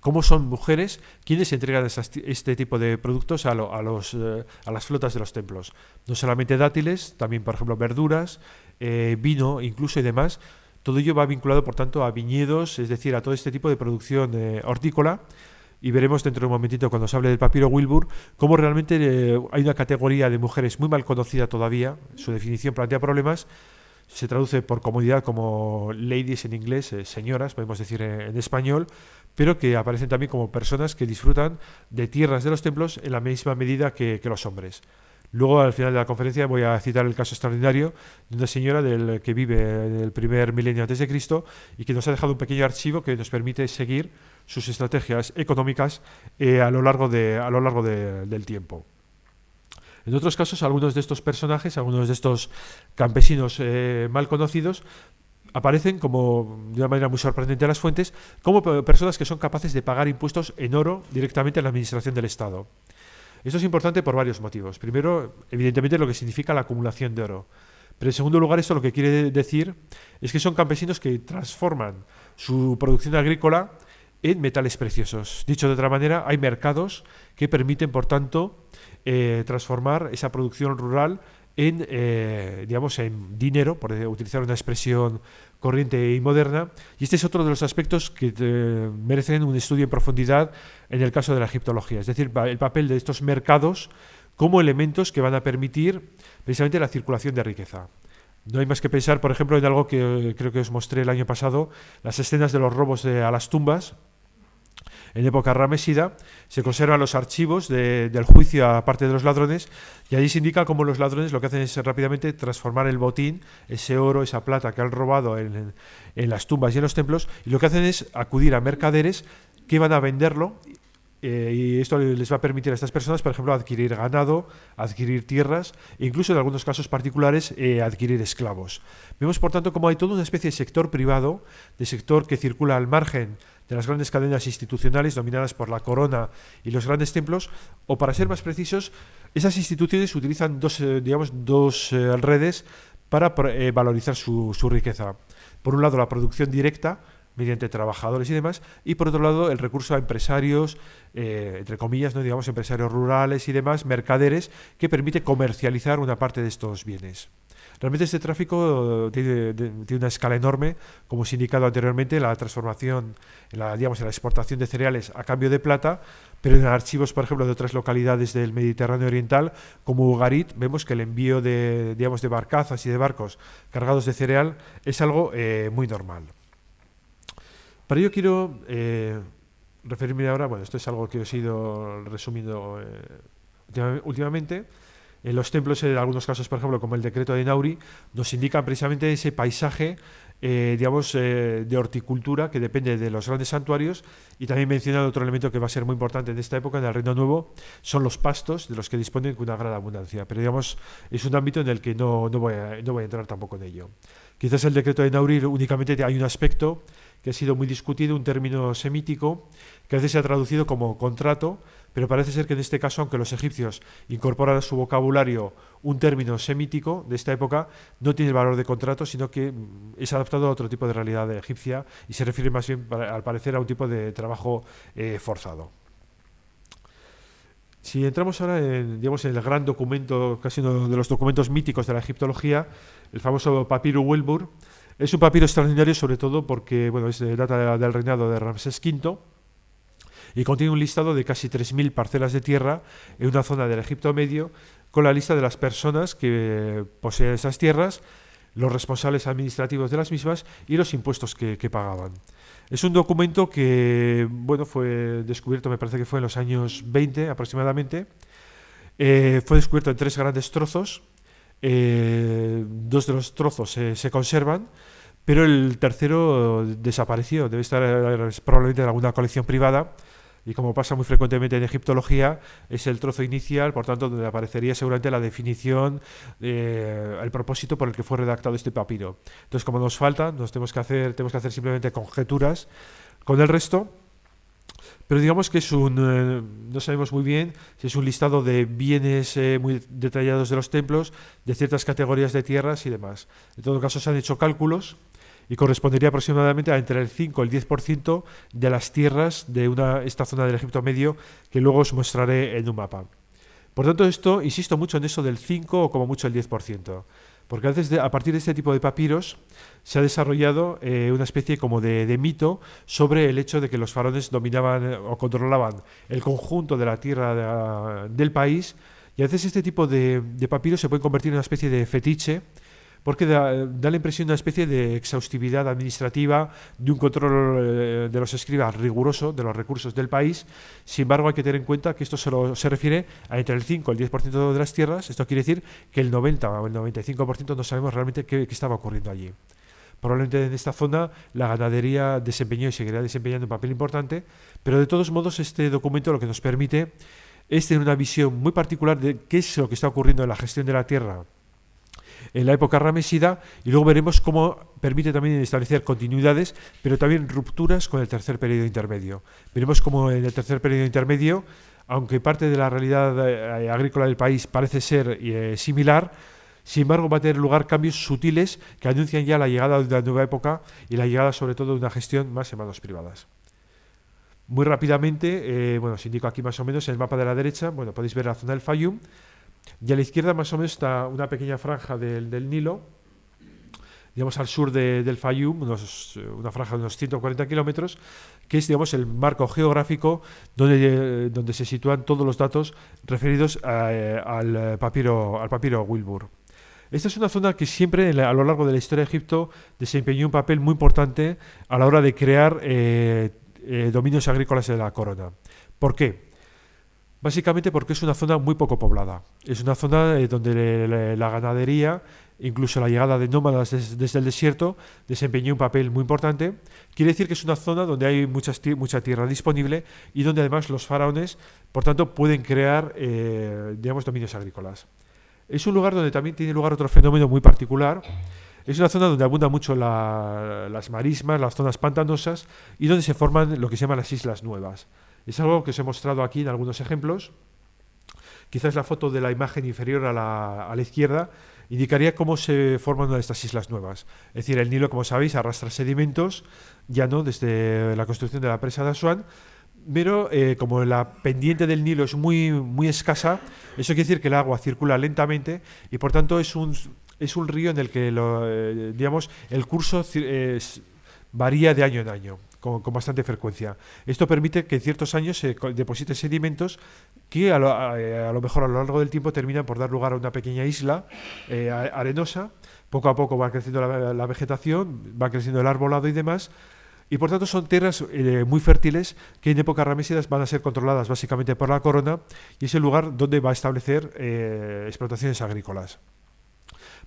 cómo son mujeres quienes entregan este tipo de productos a, los, eh, a, las flotas de los templos. No solamente dátiles, también por ejemplo verduras, eh, vino incluso y demás. Todo ello va vinculado por tanto a viñedos, es decir, a todo este tipo de producción eh, hortícola. Y veremos dentro de un momentito cuando se hable del papiro Wilbur cómo realmente hay una categoría de mujeres muy mal conocida todavía. Su definición plantea problemas se traduce por comodidad como ladies en inglés, señoras, podemos decir en, español, pero que aparecen también como personas que disfrutan de tierras de los templos en la misma medida que, los hombres. Luego, al final de la conferencia, voy a citar el caso extraordinario de una señora del, que vive en el primer milenio antes de Cristo y que nos ha dejado un pequeño archivo que nos permite seguir sus estrategias económicas eh, a lo largo, de, a lo largo del tiempo. En otros casos, algunos de estos personajes, algunos de estos campesinos eh, mal conocidos, aparecen, como de una manera muy sorprendente a las fuentes, como personas que son capaces de pagar impuestos en oro directamente a la administración del Estado. Esto es importante por varios motivos. Primero, evidentemente, lo que significa la acumulación de oro. Pero en segundo lugar, esto lo que quiere decir es que son campesinos que transforman su producción agrícola en metales preciosos. Dicho de otra manera, hay mercados que permiten, por tanto, eh, transformar esa producción rural en, eh, digamos, en dinero, por utilizar una expresión corriente y moderna. Y este es otro de los aspectos que eh, merecen un estudio en profundidad en el caso de la egiptología, es decir, el papel de estos mercados como elementos que van a permitir precisamente la circulación de riqueza. No hay más que pensar, por ejemplo, en algo que eh, creo que os mostré el año pasado, las escenas de los robos a las tumbas, en época ramesida, se conservan los archivos del juicio a parte de los ladrones y allí se indica cómo los ladrones lo que hacen es rápidamente transformar el botín, ese oro, esa plata que han robado en, las tumbas y en los templos, y lo que hacen es acudir a mercaderes que van a venderlo eh, y esto les va a permitir a estas personas, por ejemplo, adquirir ganado, adquirir tierras e incluso en algunos casos particulares eh, adquirir esclavos. Vemos, por tanto, como hay toda una especie de sector privado, de sector que circula al margen de las grandes cadenas institucionales dominadas por la corona y los grandes templos, o para ser más precisos, esas instituciones utilizan dos, eh, digamos, dos eh, redes para eh, valorizar su, riqueza. Por un lado, la producción directa, mediante trabajadores y demás, y por otro lado el recurso a empresarios, entre comillas, no digamos empresarios rurales y demás, mercaderes, que permite comercializar una parte de estos bienes. Realmente este tráfico eh, tiene, una escala enorme, como os he indicado anteriormente, la transformación, la, digamos, la exportación de cereales a cambio de plata, pero en archivos, por ejemplo, de otras localidades del Mediterráneo Oriental, como Ugarit, vemos que el envío de, digamos, de barcazas y de barcos cargados de cereal es algo eh, muy normal. Para ello quiero eh, referirme ahora, bueno, esto es algo que os he ido resumiendo últimamente, en los templos, en algunos casos, por ejemplo, como el decreto de Nauri, nos indican precisamente ese paisaje, eh, digamos, eh, de horticultura que depende de los grandes santuarios. Y también mencionado otro elemento que va a ser muy importante en esta época, en el Reino Nuevo, son los pastos de los que disponen con una gran abundancia. Pero, digamos, es un ámbito en el que no, no, voy, no voy a entrar tampoco en ello. Quizás el decreto de Naurir únicamente hay un aspecto que ha sido muy discutido, un término semítico, que a veces se ha traducido como contrato, pero parece ser que en este caso, aunque los egipcios incorporan a su vocabulario un término semítico de esta época, no tiene valor de contrato, sino que mm, es adaptado a otro tipo de realidad egipcia y se refiere más bien, al parecer, a un tipo de trabajo eh, forzado. Si entramos ahora en, digamos, el gran documento, casi uno de los documentos míticos de la egiptología, el famoso papiro Wilbur, es un papiro extraordinario sobre todo porque bueno, es, data del reinado de Ramsés V y contiene un listado de casi 3.000 parcelas de tierra en una zona del Egipto medio con la lista de las personas que eh, poseían esas tierras, los responsables administrativos de las mismas y los impuestos que pagaban. Es un documento que bueno, fue descubierto, me parece que fue en los años 20 aproximadamente. Eh, fue descubierto en tres grandes trozos. Eh, dos de los trozos se conservan, pero el tercero desapareció. Debe estar eh, probablemente en alguna colección privada y como pasa muy frecuentemente en egiptología, es el trozo inicial, por tanto, donde aparecería seguramente la definición, eh, el propósito por el que fue redactado este papiro. Entonces, como nos falta, nos tenemos que hacer, tenemos que hacer simplemente conjeturas con el resto. Pero digamos que es un, eh, no sabemos muy bien si es un listado de bienes eh, muy detallados de los templos, de ciertas categorías de tierras y demás. En todo caso, se han hecho cálculos y correspondería aproximadamente a entre el 5 y el 10% de las tierras de esta zona del Egipto Medio que luego os mostraré en un mapa. Por tanto, esto, insisto mucho en eso del 5 o como mucho el 10%, porque de, a partir de este tipo de papiros se ha desarrollado eh, una especie como de, mito sobre el hecho de que los faraones dominaban eh, o controlaban el conjunto de la tierra ah, del país, y a veces este tipo de, papiros se puede convertir en una especie de fetiche porque da, la impresión de una especie de exhaustividad administrativa, de un control eh, de los escribas riguroso de los recursos del país. Sin embargo, hay que tener en cuenta que esto solo se refiere a entre el 5 y el 10% de las tierras. Esto quiere decir que el 90 o el 95% no sabemos realmente qué, qué estaba ocurriendo allí. Probablemente en esta zona la ganadería desempeñó y seguirá desempeñando un papel importante, pero de todos modos este documento lo que nos permite es tener una visión muy particular de qué es lo que está ocurriendo en la gestión de la tierra en la época ramesida y luego veremos cómo permite también establecer continuidades, pero también rupturas con el tercer periodo intermedio. Veremos cómo en el tercer periodo intermedio, aunque parte de la realidad eh, agrícola del país parece ser eh, similar, sin embargo, va a tener lugar cambios sutiles que anuncian ya la llegada de una nueva época y la llegada, sobre todo, de una gestión más en manos privadas. Muy rápidamente, eh, bueno, os indico aquí más o menos en el mapa de la derecha, bueno, podéis ver la zona del Fayum, y a la izquierda más o menos está una pequeña franja del, Nilo, digamos al sur del Fayum, eh, una franja de unos 140 kilómetros, que es digamos, el marco geográfico donde, eh, donde se sitúan todos los datos referidos eh, al, papiro, al papiro Wilbur. Esta es una zona que siempre a lo largo de la historia de Egipto desempeñó un papel muy importante a la hora de crear dominios agrícolas de la corona. ¿Por qué? Básicamente porque es una zona muy poco poblada. Es una zona eh, donde la ganadería, incluso la llegada de nómadas desde el desierto, desempeñó un papel muy importante. Quiere decir que es una zona donde hay mucha tierra disponible y donde además los faraones, por tanto, pueden crear, eh, digamos, dominios agrícolas. Es un lugar donde también tiene lugar otro fenómeno muy particular. Es una zona donde abundan mucho las marismas, las zonas pantanosas y donde se forman lo que se llaman las Islas Nuevas. Es algo que os he mostrado aquí en algunos ejemplos. Quizás la foto de la imagen inferior a la, izquierda indicaría cómo se forman estas islas nuevas. Es decir, el Nilo, como sabéis, arrastra sedimentos, ya no desde la construcción de la presa de Asuán, pero eh, como la pendiente del Nilo es muy, muy escasa, eso quiere decir que el agua circula lentamente y por tanto es un, es un río en el que eh, digamos, el curso eh, varía de año en año con, bastante frecuencia. Esto permite que en ciertos años se depositen sedimentos que eh, a lo, mejor a lo largo del tiempo terminan por dar lugar a una pequeña isla eh, arenosa. Poco a poco va creciendo la, vegetación, va creciendo el arbolado y demás. Y por tanto son tierras eh, muy fértiles que en épocas ramesidas van a ser controladas básicamente por la corona y es el lugar donde va a establecer explotaciones agrícolas.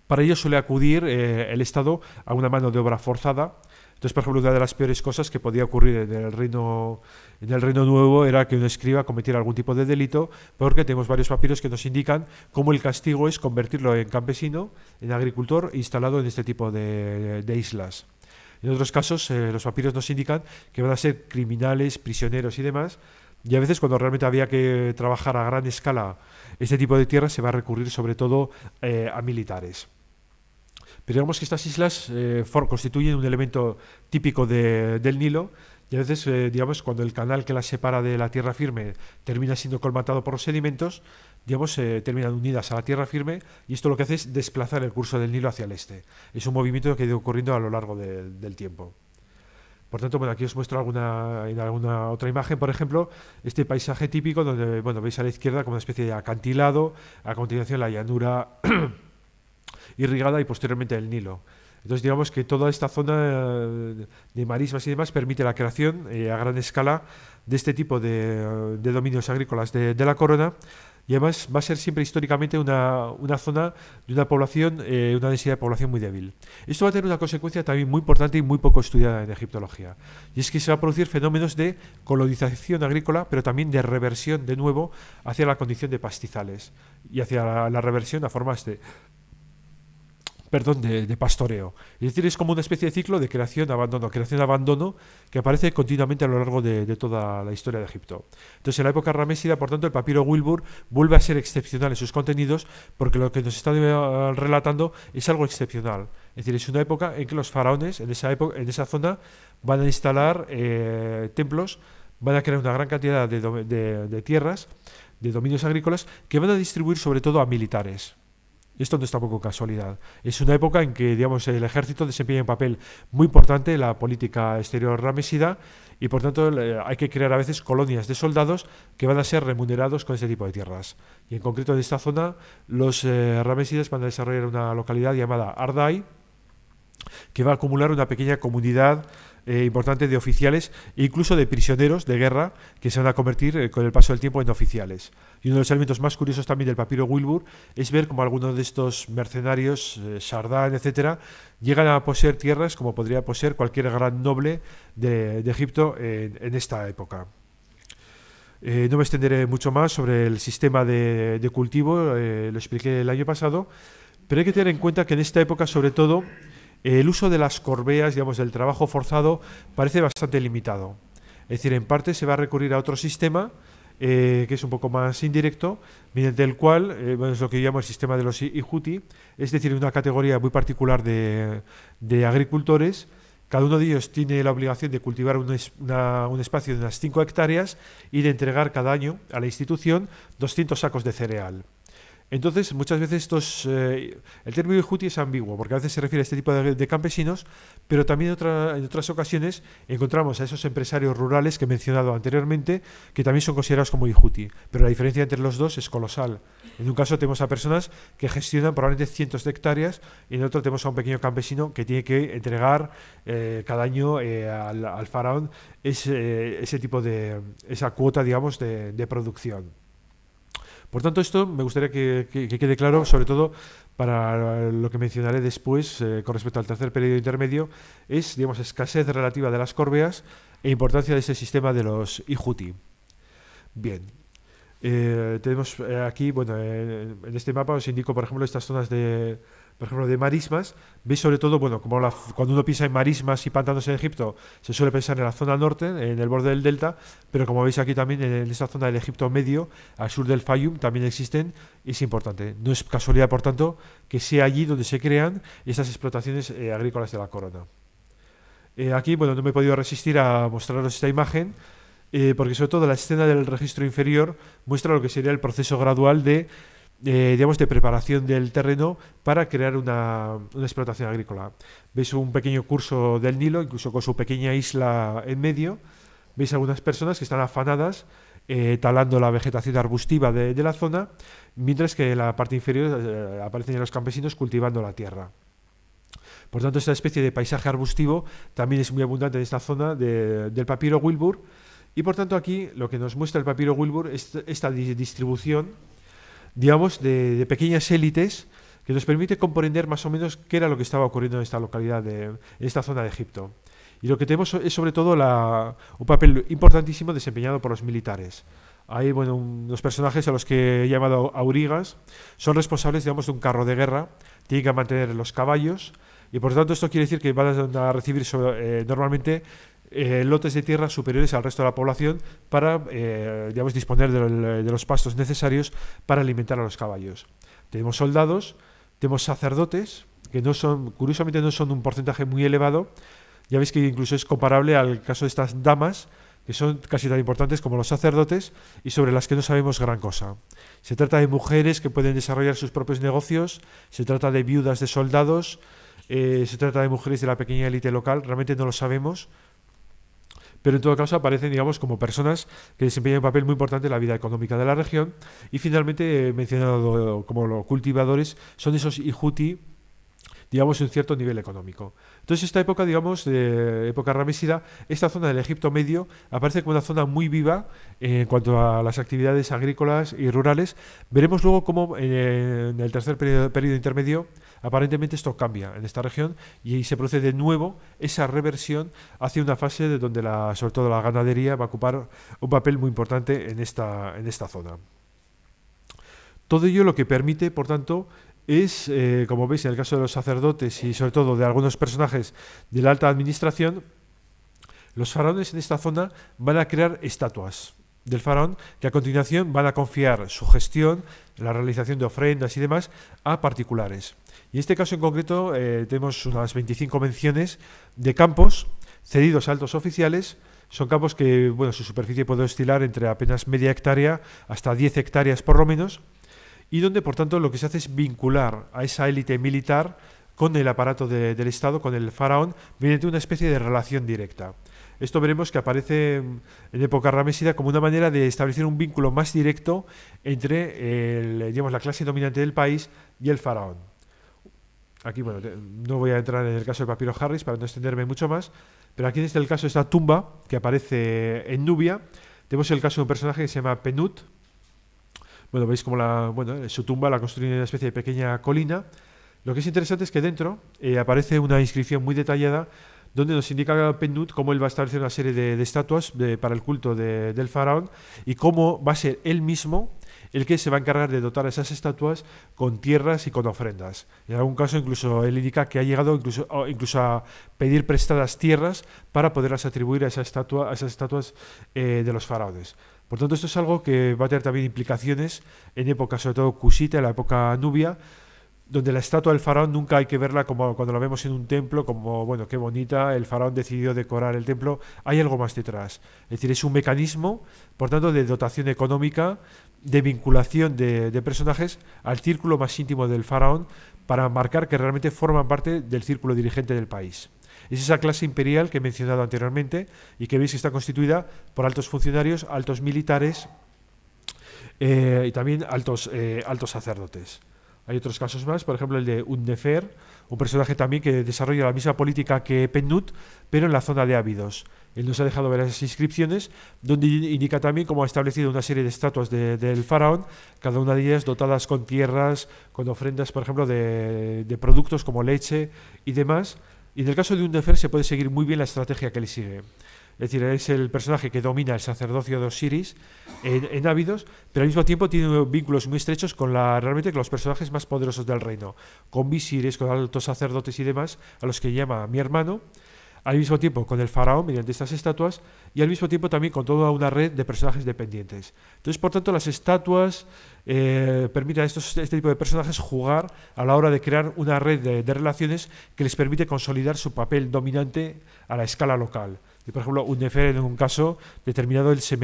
Para ello suele acudir el Estado a una mano de obra forzada entonces, por ejemplo, una de las peores cosas que podía ocurrir en el Reino, en el reino Nuevo era que un escriba cometiera algún tipo de delito, porque tenemos varios papiros que nos indican cómo el castigo es convertirlo en campesino, en agricultor, instalado en este tipo de, islas. En otros casos, eh, los papiros nos indican que van a ser criminales, prisioneros y demás, y a veces cuando realmente había que trabajar a gran escala este tipo de tierra, se va a recurrir sobre todo eh, a militares digamos que estas islas eh, constituyen un elemento típico del Nilo y a veces, eh, digamos, cuando el canal que las separa de la tierra firme termina siendo colmatado por los sedimentos, digamos, se eh, terminan unidas a la tierra firme y esto lo que hace es desplazar el curso del Nilo hacia el este. Es un movimiento que ha ido ocurriendo a lo largo del tiempo. Por tanto, bueno, aquí os muestro alguna, en alguna otra imagen, por ejemplo, este paisaje típico donde, bueno, veis a la izquierda como una especie de acantilado, a continuación la llanura irrigada y posteriormente el Nilo. Entonces digamos que toda esta zona eh, de marismas y demás permite la creación eh, a gran escala de este tipo de, eh, dominios agrícolas de, la corona y además va a ser siempre históricamente una, zona de una población, una densidad de población muy débil. Esto va a tener una consecuencia también muy importante y muy poco estudiada en egiptología y es que se va a producir fenómenos de colonización agrícola pero también de reversión de nuevo hacia la condición de pastizales y hacia la reversión a formas de perdón, de, pastoreo. Es decir, es como una especie de ciclo de creación, abandono, creación, abandono, que aparece continuamente a lo largo de, toda la historia de Egipto. Entonces, en la época ramésida, por tanto, el papiro Wilbur vuelve a ser excepcional en sus contenidos, porque lo que nos está eh, relatando es algo excepcional. Es decir, es una época en que los faraones, en esa, época, en esa zona, van a instalar eh, templos, van a crear una gran cantidad de tierras, de dominios agrícolas, que van a distribuir sobre todo a militares. Esto no es tampoco casualidad. Es una época en que digamos, el ejército desempeña un papel muy importante en la política exterior ramesida y por tanto hay que crear a veces colonias de soldados que van a ser remunerados con este tipo de tierras. Y en concreto en esta zona los ramesides eh, ramesidas van a desarrollar una localidad llamada Ardai que va a acumular una pequeña comunidad importante eh, importantes de oficiales e incluso de prisioneros de guerra que se van a convertir eh, con el paso del tiempo en oficiales. Y uno de los elementos más curiosos también del papiro Wilbur es ver cómo algunos de estos mercenarios, eh, Sardán, etcétera, llegan a poseer tierras como podría poseer cualquier gran noble de, Egipto en, esta época. no me extenderé mucho más sobre el sistema de, cultivo, lo expliqué el año pasado, pero hay que tener en cuenta que en esta época, sobre todo, el uso de las corbeas, digamos, del trabajo forzado, parece bastante limitado. Es decir, en parte se va a recurrir a otro sistema eh, que es un poco más indirecto, mediante el cual, eh, es lo que llamo el sistema de los IJUTI, es decir, una categoría muy particular de, agricultores. Cada uno de ellos tiene la obligación de cultivar un, un espacio de unas 5 hectáreas y de entregar cada año a la institución 200 sacos de cereal. Entonces, muchas veces estos, eh, el término IJUTI es ambiguo, porque a veces se refiere a este tipo de, campesinos, pero también en, otras ocasiones encontramos a esos empresarios rurales que he mencionado anteriormente, que también son considerados como IJUTI, Pero la diferencia entre los dos es colosal. En un caso tenemos a personas que gestionan probablemente cientos de hectáreas, y en otro tenemos a un pequeño campesino que tiene que entregar eh, cada año eh, al, faraón ese, ese tipo de, esa cuota, digamos, de producción. Por tanto, esto me gustaría que, quede claro, sobre todo para lo que mencionaré después eh, con respecto al tercer periodo intermedio, es digamos, escasez relativa de las córveas e importancia de este sistema de los IJUTI. Bien, eh, tenemos eh, aquí, bueno, en este mapa os indico, por ejemplo, estas zonas de, por ejemplo, de marismas, veis sobre todo, bueno, como cuando uno piensa en marismas y pantanos en Egipto, se suele pensar en la zona norte, en el borde del delta, pero como veis aquí también, en esta zona del Egipto medio, al sur del Fayum, también existen, y es importante. No es casualidad, por tanto, que sea allí donde se crean estas explotaciones eh, agrícolas de la corona. Eh, aquí, bueno, no me he podido resistir a mostraros esta imagen, eh, porque sobre todo la escena del registro inferior muestra lo que sería el proceso gradual de eh, de preparación del terreno para crear una, explotación agrícola. Veis un pequeño curso del Nilo, incluso con su pequeña isla en medio. Veis algunas personas que están afanadas eh, talando la vegetación arbustiva de, la zona, mientras que en la parte inferior eh, aparecen los campesinos cultivando la tierra. Por tanto, esta especie de paisaje arbustivo también es muy abundante en esta zona del papiro Wilbur. Y por tanto, aquí lo que nos muestra el papiro Wilbur es esta distribución digamos, de, pequeñas élites que nos permite comprender más o menos qué era lo que estaba ocurriendo en esta localidad, de, en esta zona de Egipto. Y lo que tenemos es sobre todo un papel importantísimo desempeñado por los militares. Hay bueno, unos personajes a los que he llamado aurigas, son responsables digamos, de un carro de guerra, tienen que mantener los caballos y por lo tanto esto quiere decir que van a recibir eh, normalmente eh, lotes de tierra superiores al resto de la población para digamos, eh, disponer eh, de, los pastos necesarios para alimentar a los caballos. Tenemos soldados, tenemos sacerdotes, que no son, curiosamente no son un porcentaje muy elevado. Ya veis que incluso es comparable al caso de estas damas, que son casi tan importantes como los sacerdotes y sobre las que no sabemos gran cosa. Se trata de mujeres que pueden desarrollar sus propios negocios, se trata de viudas de soldados, se trata de mujeres de la pequeña élite local, realmente no lo sabemos, pero en todo caso aparecen, digamos, como personas que desempeñan un papel muy importante en la vida económica de la región. Y finalmente, eh, mencionado como los cultivadores, son esos ijuti digamos, un cierto nivel económico. Entonces, esta época, digamos, de época ramesida, esta zona del Egipto medio aparece como una zona muy viva en cuanto a las actividades agrícolas y rurales. Veremos luego cómo eh, en el tercer periodo, periodo intermedio Aparentemente esto cambia en esta región y ahí se produce de nuevo esa reversión hacia una fase de donde sobre todo la ganadería va a ocupar un papel muy importante en esta, zona. Todo ello lo que permite, por tanto, es, eh, como veis en el caso de los sacerdotes y sobre todo de algunos personajes de la alta administración, los faraones en esta zona van a crear estatuas del faraón que a continuación van a confiar su gestión, la realización de ofrendas y demás a particulares. Y en este caso en concreto eh, tenemos unas 25 menciones de campos cedidos a altos oficiales. Son campos que bueno, su superficie puede oscilar entre apenas media hectárea hasta 10 hectáreas por lo menos, y donde por tanto lo que se hace es vincular a esa élite militar con el aparato del Estado, con el faraón, mediante una especie de relación directa. Esto veremos que aparece en época ramesida como una manera de establecer un vínculo más directo entre la clase dominante del país y el faraón aquí, bueno, no voy a entrar en el caso del Papiro Harris para no extenderme mucho más, pero aquí en este, el caso esta tumba que aparece en Nubia, tenemos el caso de un personaje que se llama Penut. Bueno, veis como la, bueno, su tumba la construye en una especie de pequeña colina. Lo que es interesante es que dentro eh, aparece una inscripción muy detallada donde nos indica Penut cómo él va a establecer una serie de, estatuas para el culto del faraón y cómo va a ser él mismo el que se va a encargar de dotar a esas estatuas con tierras y con ofrendas. En algún caso incluso él indica que ha llegado incluso, incluso a pedir prestadas tierras para poderlas atribuir a, esa estatua, a esas estatuas eh, de los faraones. Por tanto, esto es algo que va a tener también implicaciones en época, sobre todo cusita, en la época nubia, donde la estatua del faraón nunca hay que verla como cuando la vemos en un templo, como, bueno, qué bonita, el faraón decidió decorar el templo, hay algo más detrás. Es decir, es un mecanismo, por tanto, de dotación económica, de vinculación de, personajes al círculo más íntimo del faraón para marcar que realmente forman parte del círculo dirigente del país. Es esa clase imperial que he mencionado anteriormente y que veis que está constituida por altos funcionarios, altos militares eh, y también altos, eh, altos sacerdotes. Hay otros casos más, por ejemplo el de Undefer, un personaje también que desarrolla la misma política que Pennut, pero en la zona de Ávidos. Él nos ha dejado ver esas inscripciones, donde indica también cómo ha establecido una serie de estatuas del faraón, cada una de ellas dotadas con tierras, con ofrendas, por ejemplo, de, productos como leche y demás. Y en el caso de un se puede seguir muy bien la estrategia que le sigue es decir, es el personaje que domina el sacerdocio de Osiris en, Ávidos, pero al mismo tiempo tiene vínculos muy estrechos con la, realmente con los personajes más poderosos del reino, con visires, con altos sacerdotes y demás, a los que llama mi hermano, al mismo tiempo con el faraón mediante estas estatuas y al mismo tiempo también con toda una red de personajes dependientes. Entonces, por tanto, las estatuas eh, permiten a este tipo de personajes jugar a la hora de crear una red de relaciones que les permite consolidar su papel dominante a la escala local. Y por ejemplo, Unefer en un caso determinado, él se,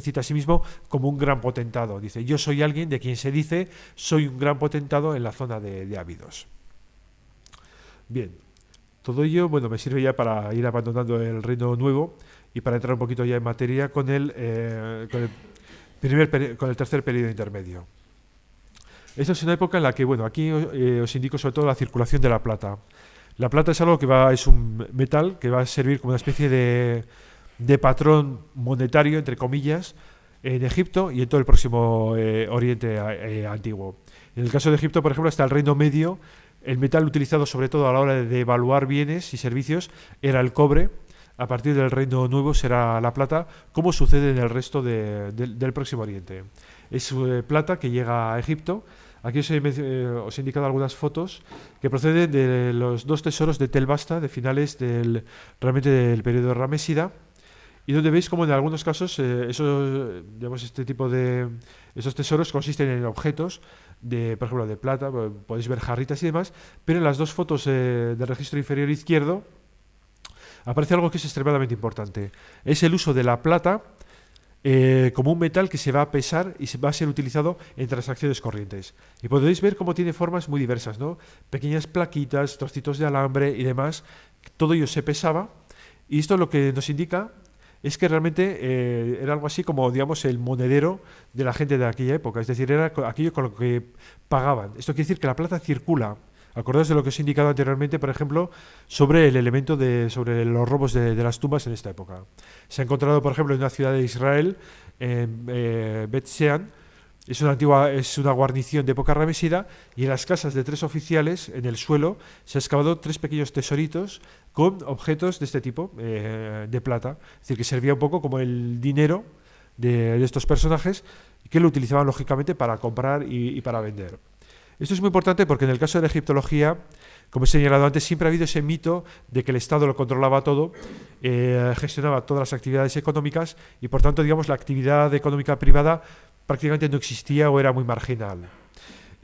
cita a sí mismo como un gran potentado. Dice, yo soy alguien de quien se dice, soy un gran potentado en la zona de, Ávidos. Bien, todo ello bueno, me sirve ya para ir abandonando el reino nuevo y para entrar un poquito ya en materia con el, eh, con el, tercer periodo intermedio. Esto es una época en la que, bueno, aquí eh, os indico sobre todo la circulación de la plata. La plata es algo que va, es un metal que va a servir como una especie de, de patrón monetario, entre comillas, en Egipto y en todo el próximo eh, Oriente eh, eh, antiguo. En el caso de Egipto, por ejemplo, hasta el Reino Medio, el metal utilizado sobre todo a la hora de evaluar bienes y servicios era el cobre. A partir del Reino Nuevo será la plata, como sucede en el resto del Próximo Oriente. Es plata que llega a Egipto Aquí eh, os he, indicado algunas fotos que proceden de los dos tesoros de Telbasta de finales del realmente del periodo Ramesida y donde veis como en algunos casos eh, esos, digamos, este tipo de esos tesoros consisten en objetos de, por ejemplo, de plata, pues, podéis ver jarritas y demás, pero en las dos fotos eh, del registro inferior izquierdo aparece algo que es extremadamente importante. Es el uso de la plata eh, como un metal que se va a pesar y se va a ser utilizado en transacciones corrientes. Y podéis ver cómo tiene formas muy diversas, ¿no? Pequeñas plaquitas, trocitos de alambre y demás. Todo ello se pesaba. Y esto lo que nos indica es que realmente eh, era algo así como, digamos, el monedero de la gente de aquella época. Es decir, era aquello con lo que pagaban. Esto quiere decir que la plata circula Acordaos de lo que os he indicado anteriormente, por ejemplo, sobre el elemento de sobre los robos de, las tumbas en esta época. Se ha encontrado, por ejemplo, en una ciudad de Israel, en eh, es una antigua es una guarnición de época ramesida y en las casas de tres oficiales en el suelo se ha excavado tres pequeños tesoritos con objetos de este tipo eh, de plata, es decir que servía un poco como el dinero de, estos personajes que lo utilizaban lógicamente para comprar y para vender. Esto es muy importante porque en el caso de la egiptología, como he señalado antes, siempre ha habido ese mito de que el Estado lo controlaba todo, eh, gestionaba todas las actividades económicas y, por tanto, digamos, la actividad económica privada prácticamente no existía o era muy marginal.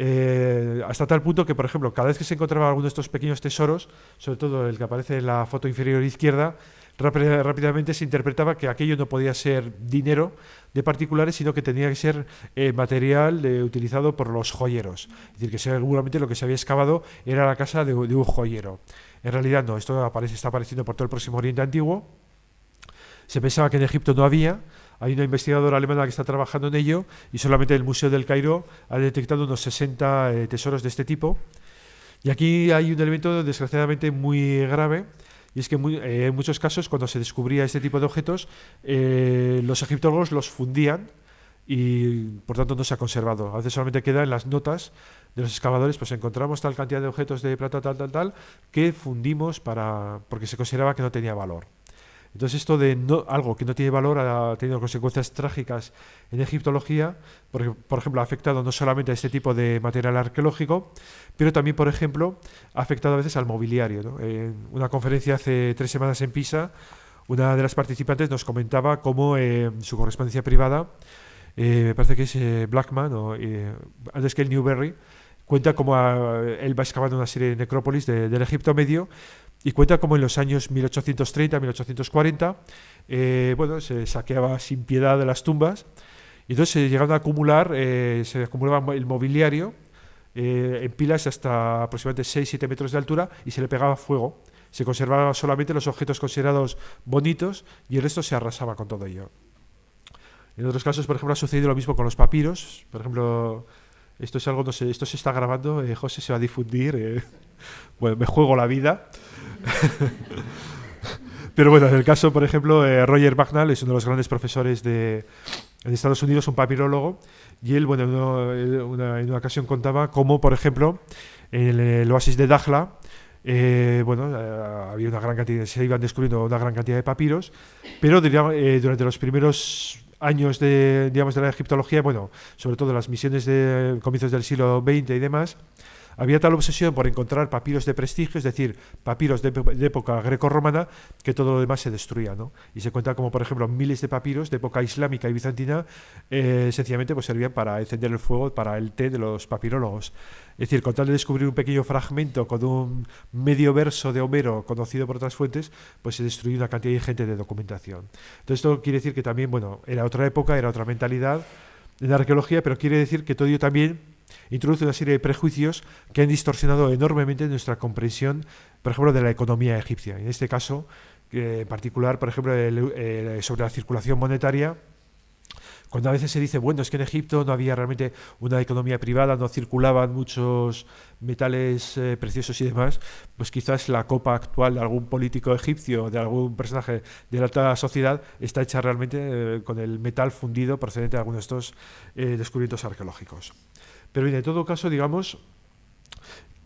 Eh, hasta tal punto que, por ejemplo, cada vez que se encontraba alguno de estos pequeños tesoros, sobre todo el que aparece en la foto inferior izquierda, rápidamente se interpretaba que aquello no podía ser dinero de particulares, sino que tenía que ser eh, material eh, utilizado por los joyeros. Es decir, que seguramente lo que se había excavado era la casa de, un joyero. En realidad no, esto aparece, está apareciendo por todo el próximo Oriente Antiguo. Se pensaba que en Egipto no había, hay una investigadora alemana que está trabajando en ello y solamente el Museo del Cairo ha detectado unos 60 eh, tesoros de este tipo. Y aquí hay un elemento desgraciadamente muy grave y es que eh, en muchos casos, cuando se descubría este tipo de objetos, eh, los egiptólogos los fundían y por tanto no se ha conservado. A veces solamente queda en las notas de los excavadores, pues encontramos tal cantidad de objetos de plata, tal, tal, tal, que fundimos para, porque se consideraba que no tenía valor. Entonces esto de algo que no tiene valor ha tenido consecuencias trágicas en egiptología, porque por ejemplo ha afectado no solamente a este tipo de material arqueológico, pero también por ejemplo ha afectado a veces al mobiliario. En una conferencia hace tres semanas en Pisa, una de las participantes nos comentaba cómo eh, su correspondencia privada, eh, me parece que es eh, Blackman, o, antes que el Newberry, cuenta cómo él va excavando una serie de necrópolis del Egipto medio y cuenta como en los años 1830-1840 eh, bueno, se saqueaba sin piedad de las tumbas y entonces se llegaron a acumular, eh, se acumulaba el mobiliario eh, en pilas hasta aproximadamente 6-7 metros de altura y se le pegaba fuego. Se conservaban solamente los objetos considerados bonitos y el resto se arrasaba con todo ello. En otros casos, por ejemplo, ha sucedido lo mismo con los papiros. Por ejemplo, esto es algo, no sé, esto se está grabando, eh, José se va a difundir. Eh. Bueno, me juego la vida. Pero bueno, en el caso, por ejemplo, eh, Roger Bagnall es uno de los grandes profesores de, Estados Unidos, un papirologo y él, bueno, en una ocasión contaba cómo, por ejemplo, en el, oasis de Dajla, bueno, había una gran cantidad, se iban descubriendo una gran cantidad de papiros, pero durante los primeros años de, digamos, de la egiptología, bueno, sobre todo las misiones de comienzos del siglo XX y demás, había tal obsesión por encontrar papiros de prestigio, es decir, papiros de, época época romana, que todo lo demás se destruía. ¿no? Y se cuenta como, por ejemplo, miles de papiros de época islámica y bizantina eh, sencillamente pues, servían para encender el fuego, para el té de los papirólogos. Es decir, con tal de descubrir un pequeño fragmento con un medio verso de Homero conocido por otras fuentes, pues se destruía una cantidad ingente de documentación. Entonces, esto quiere decir que también, bueno, era otra época, era otra mentalidad en la arqueología, pero quiere decir que todo ello también introduce una serie de prejuicios que han distorsionado enormemente nuestra comprensión, por ejemplo, de la economía egipcia. En este caso, en particular, por ejemplo, eh, sobre la circulación monetaria, cuando a veces se dice, bueno, es que en Egipto no había realmente una economía privada, no circulaban muchos metales eh, preciosos y demás, pues quizás la copa actual de algún político egipcio, de algún personaje de la alta sociedad, está hecha realmente eh, con el metal fundido procedente de algunos de estos descubrimientos arqueológicos. Pero bien, en todo caso, digamos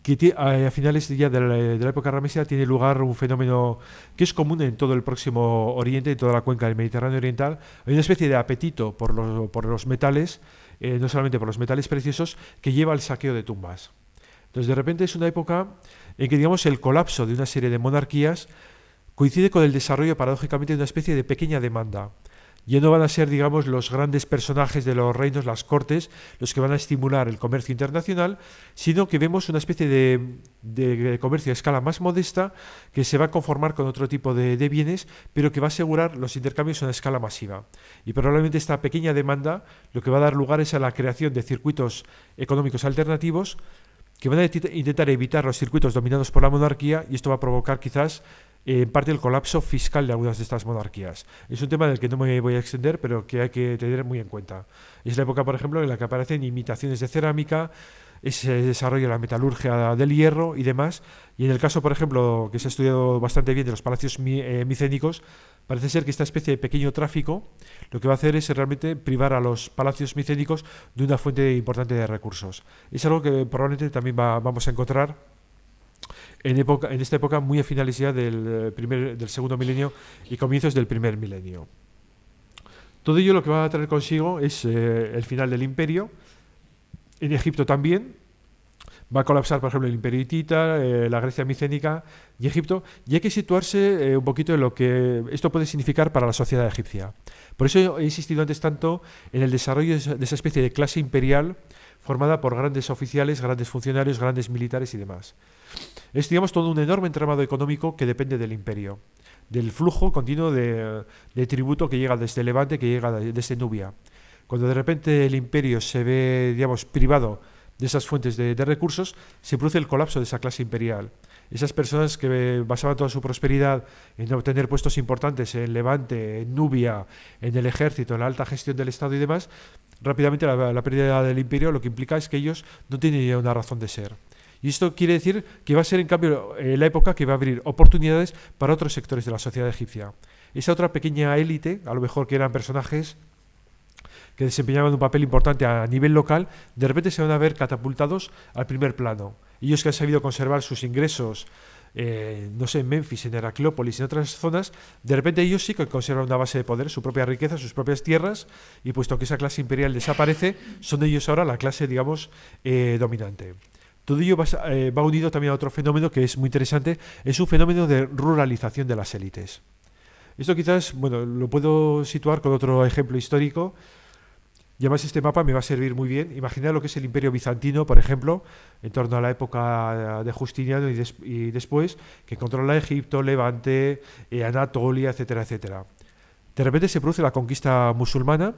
que a finales de la, de la época ramesa tiene lugar un fenómeno que es común en todo el próximo Oriente, en toda la cuenca del Mediterráneo Oriental. Hay una especie de apetito por los, metales, eh, no solamente por los metales preciosos, que lleva al saqueo de tumbas. Entonces, de repente es una época en que, digamos, el colapso de una serie de monarquías coincide con el desarrollo, paradójicamente, de una especie de pequeña demanda. Ya no van a ser, digamos, los grandes personajes de los reinos, las cortes, los que van a estimular el comercio internacional, sino que vemos una especie de, comercio a escala más modesta que se va a conformar con otro tipo de, de, bienes, pero que va a asegurar los intercambios a una escala masiva. Y probablemente esta pequeña demanda lo que va a dar lugar es a la creación de circuitos económicos alternativos que van a intentar evitar los circuitos dominados por la monarquía y esto va a provocar quizás eh, en parte el colapso fiscal de algunas de estas monarquías. Es un tema del que no me voy a extender, pero que hay que tener muy en cuenta. Es la época, por ejemplo, en la que aparecen imitaciones de cerámica, se desarrolla la metalurgia del hierro y demás. Y en el caso, por ejemplo, que se ha estudiado bastante bien de los palacios eh, micénicos, parece ser que esta especie de pequeño tráfico lo que va a hacer es realmente privar a los palacios micénicos de una fuente importante de recursos. Es algo que probablemente también vamos a encontrar en, esta época muy a finales ya del, eh, del segundo milenio y comienzos del primer milenio. Todo ello lo que va a traer consigo es eh, el final del imperio, en Egipto también, va a colapsar, por ejemplo, el Imperio Hitita, eh, la Grecia micénica y Egipto, y hay que situarse un poquito en lo que esto puede significar para la sociedad egipcia. Por eso he insistido antes tanto en el desarrollo de esa especie de clase imperial formada por grandes oficiales, grandes funcionarios, grandes militares y demás. Es, digamos, todo un enorme entramado económico que depende del imperio, del flujo continuo de, tributo que llega desde Levante, que llega desde Nubia. Cuando de repente el imperio se ve, digamos, privado de esas fuentes de, recursos, se produce el colapso de esa clase imperial. Esas personas que basaban toda su prosperidad en obtener puestos importantes en Levante, en Nubia, en el ejército, en la alta gestión del Estado y demás, rápidamente la, pérdida del imperio lo que implica es que ellos no tienen ya una razón de ser. Y esto quiere decir que va a ser, en cambio, eh, la época que va a abrir oportunidades para otros sectores de la sociedad egipcia. Esa otra pequeña élite, a lo mejor que eran personajes que desempeñaban un papel importante a nivel local, de repente se van a ver catapultados al primer plano. Ellos que han sabido conservar sus ingresos, eh, no sé, en Memphis, en Heraclópolis, en otras zonas, de repente ellos sí que conservan una base de poder, su propia riqueza, sus propias tierras, y puesto que esa clase imperial desaparece, son ellos ahora la clase, digamos, eh, dominante. Todo ello eh, va, unido también a otro fenómeno que es muy interesante, es un fenómeno de ruralización de las élites. Esto quizás, bueno, lo puedo situar con otro ejemplo histórico, y además este mapa me va a servir muy bien. Imaginar lo que es el Imperio Bizantino, por ejemplo, en torno a la época de Justiniano y, después, que controla Egipto, Levante, eh, Anatolia, etcétera, etcétera. De repente se produce la conquista musulmana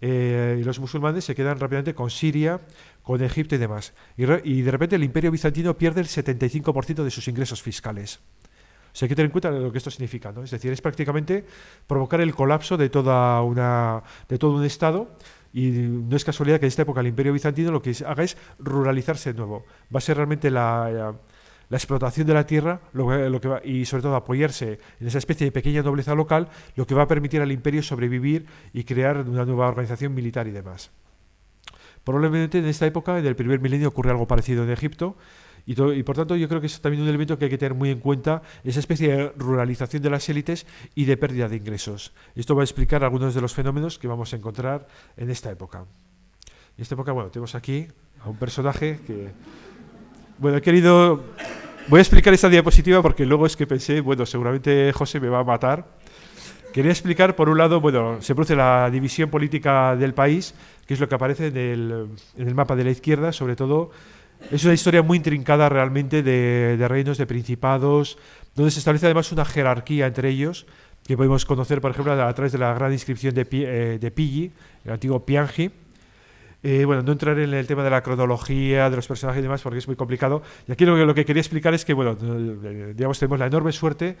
eh, y los musulmanes se quedan rápidamente con Siria, con Egipto y demás. Y, de repente el imperio bizantino pierde el 75% de sus ingresos fiscales. hay que tener en cuenta lo que esto significa, ¿no? Es decir, es prácticamente provocar el colapso de, de todo un Estado y no es casualidad que en esta época el imperio bizantino lo que haga es ruralizarse de nuevo. Va a ser realmente la, explotación de la tierra y sobre todo apoyarse en esa especie de pequeña nobleza local lo que va a permitir al imperio sobrevivir y crear una nueva organización militar y demás. Probablemente en esta época, del primer milenio, ocurre algo parecido en Egipto. Y, y, por tanto, yo creo que es también un elemento que hay que tener muy en cuenta, esa especie de ruralización de las élites y de pérdida de ingresos. Esto va a explicar algunos de los fenómenos que vamos a encontrar en esta época. En esta época, bueno, tenemos aquí a un personaje que... Bueno, he querido... Voy a explicar esta diapositiva porque luego es que pensé, bueno, seguramente José me va a matar. Quería explicar, por un lado, bueno, se produce la división política del país que es lo que aparece en el, en el mapa de la izquierda, sobre todo es una historia muy intrincada realmente de, reinos, de principados, donde se establece además una jerarquía entre ellos, que podemos conocer, por ejemplo, a, través de la gran inscripción de, eh, de Pigi, el antiguo Pianji. Eh, bueno, no entrar en el tema de la cronología, de los personajes y demás, porque es muy complicado. Y aquí lo que, lo que quería explicar es que, bueno, eh, digamos, tenemos la enorme suerte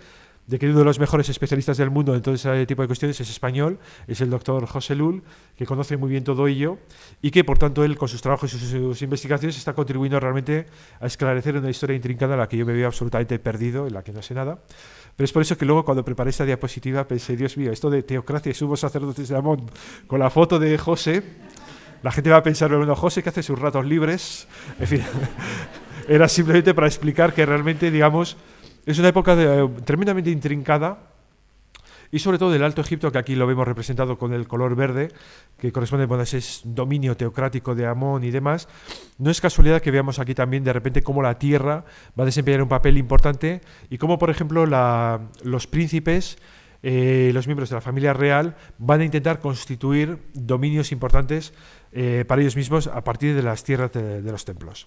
de que uno de los mejores especialistas del mundo en todo ese tipo de cuestiones es español, es el doctor José Lul, que conoce muy bien todo ello y que, por tanto, él con sus trabajos y sus, investigaciones está contribuyendo realmente a esclarecer una historia intrincada en la que yo me veo absolutamente perdido, en la que no sé nada. Pero es por eso que luego cuando preparé esta diapositiva pensé, Dios mío, esto de teocracia y subos sacerdotes de Amón con la foto de José, la gente va a pensar, bueno, José que hace sus ratos libres, en fin, era simplemente para explicar que realmente, digamos, es una época eh, tremendamente intrincada y sobre todo del Alto Egipto, que aquí lo vemos representado con el color verde, que corresponde a ese dominio teocrático de Amón y demás, no es casualidad que veamos aquí también de repente cómo la tierra va a desempeñar un papel importante y cómo, por ejemplo, los príncipes, eh, los miembros de la familia real, van a intentar constituir dominios importantes eh, para ellos mismos a partir de las tierras de los templos.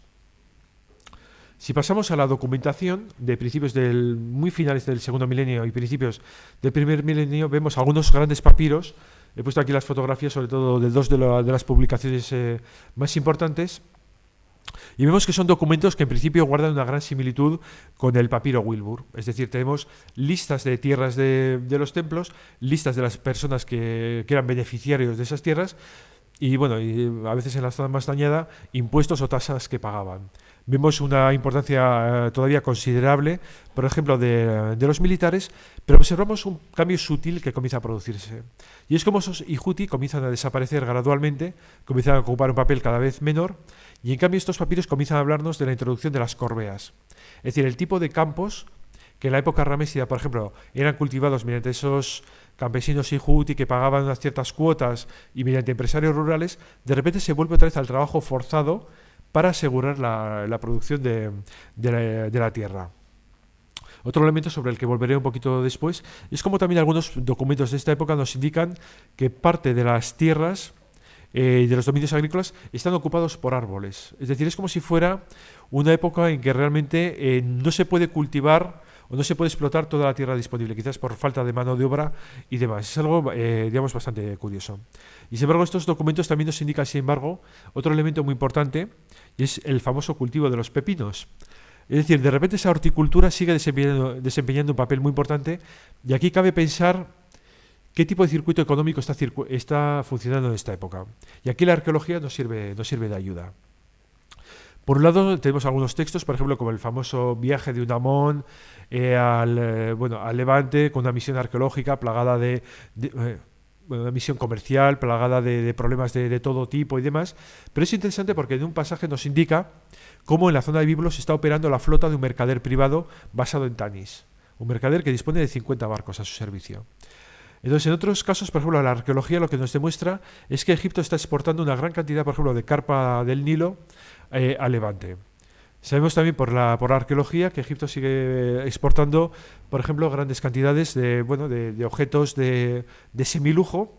Si pasamos a la documentación de principios del muy finales del segundo milenio y principios del primer milenio, vemos algunos grandes papiros. He puesto aquí las fotografías, sobre todo de dos de, las publicaciones eh, más importantes. Y vemos que son documentos que en principio guardan una gran similitud con el papiro Wilbur. Es decir, tenemos listas de tierras de, los templos, listas de las personas que, que, eran beneficiarios de esas tierras, y bueno, y a veces en la zona más dañada, impuestos o tasas que pagaban. Vemos una importancia eh, todavía considerable, por ejemplo, de, los militares, pero observamos un cambio sutil que comienza a producirse. Y es como esos Ijuti comienzan a desaparecer gradualmente, comienzan a ocupar un papel cada vez menor, y en cambio estos papiros comienzan a hablarnos de la introducción de las corbeas. Es decir, el tipo de campos que en la época ramesida, por ejemplo, eran cultivados mediante esos campesinos y juti que pagaban unas ciertas cuotas y mediante empresarios rurales, de repente se vuelve otra vez al trabajo forzado para asegurar la, producción de, la, tierra. Otro elemento sobre el que volveré un poquito después es como también algunos documentos de esta época nos indican que parte de las tierras y eh, de los dominios agrícolas están ocupados por árboles. Es decir, es como si fuera una época en que realmente eh, no se puede cultivar o no se puede explotar toda la tierra disponible, quizás por falta de mano de obra y demás. Es algo, eh, digamos, bastante curioso. Y sin embargo, estos documentos también nos indican, sin embargo, otro elemento muy importante y es el famoso cultivo de los pepinos. Es decir, de repente esa horticultura sigue desempeñando, un papel muy importante y aquí cabe pensar qué tipo de circuito económico está, funcionando en esta época. Y aquí la arqueología sirve, nos sirve de ayuda. Por un lado, tenemos algunos textos, por ejemplo, como el famoso viaje de Unamón eh, al, eh, bueno, al Levante con una misión arqueológica plagada de. Eh, una misión comercial plagada de, problemas de, de, todo tipo y demás. Pero es interesante porque en un pasaje nos indica cómo en la zona de Biblos está operando la flota de un mercader privado basado en Tanis. Un mercader que dispone de 50 barcos a su servicio. Entonces, en otros casos, por ejemplo, la arqueología lo que nos demuestra es que Egipto está exportando una gran cantidad, por ejemplo, de carpa del Nilo eh, a Levante. Sabemos también por la, por arqueología que Egipto sigue exportando, por ejemplo, grandes cantidades de, bueno, de, objetos de, de semilujo,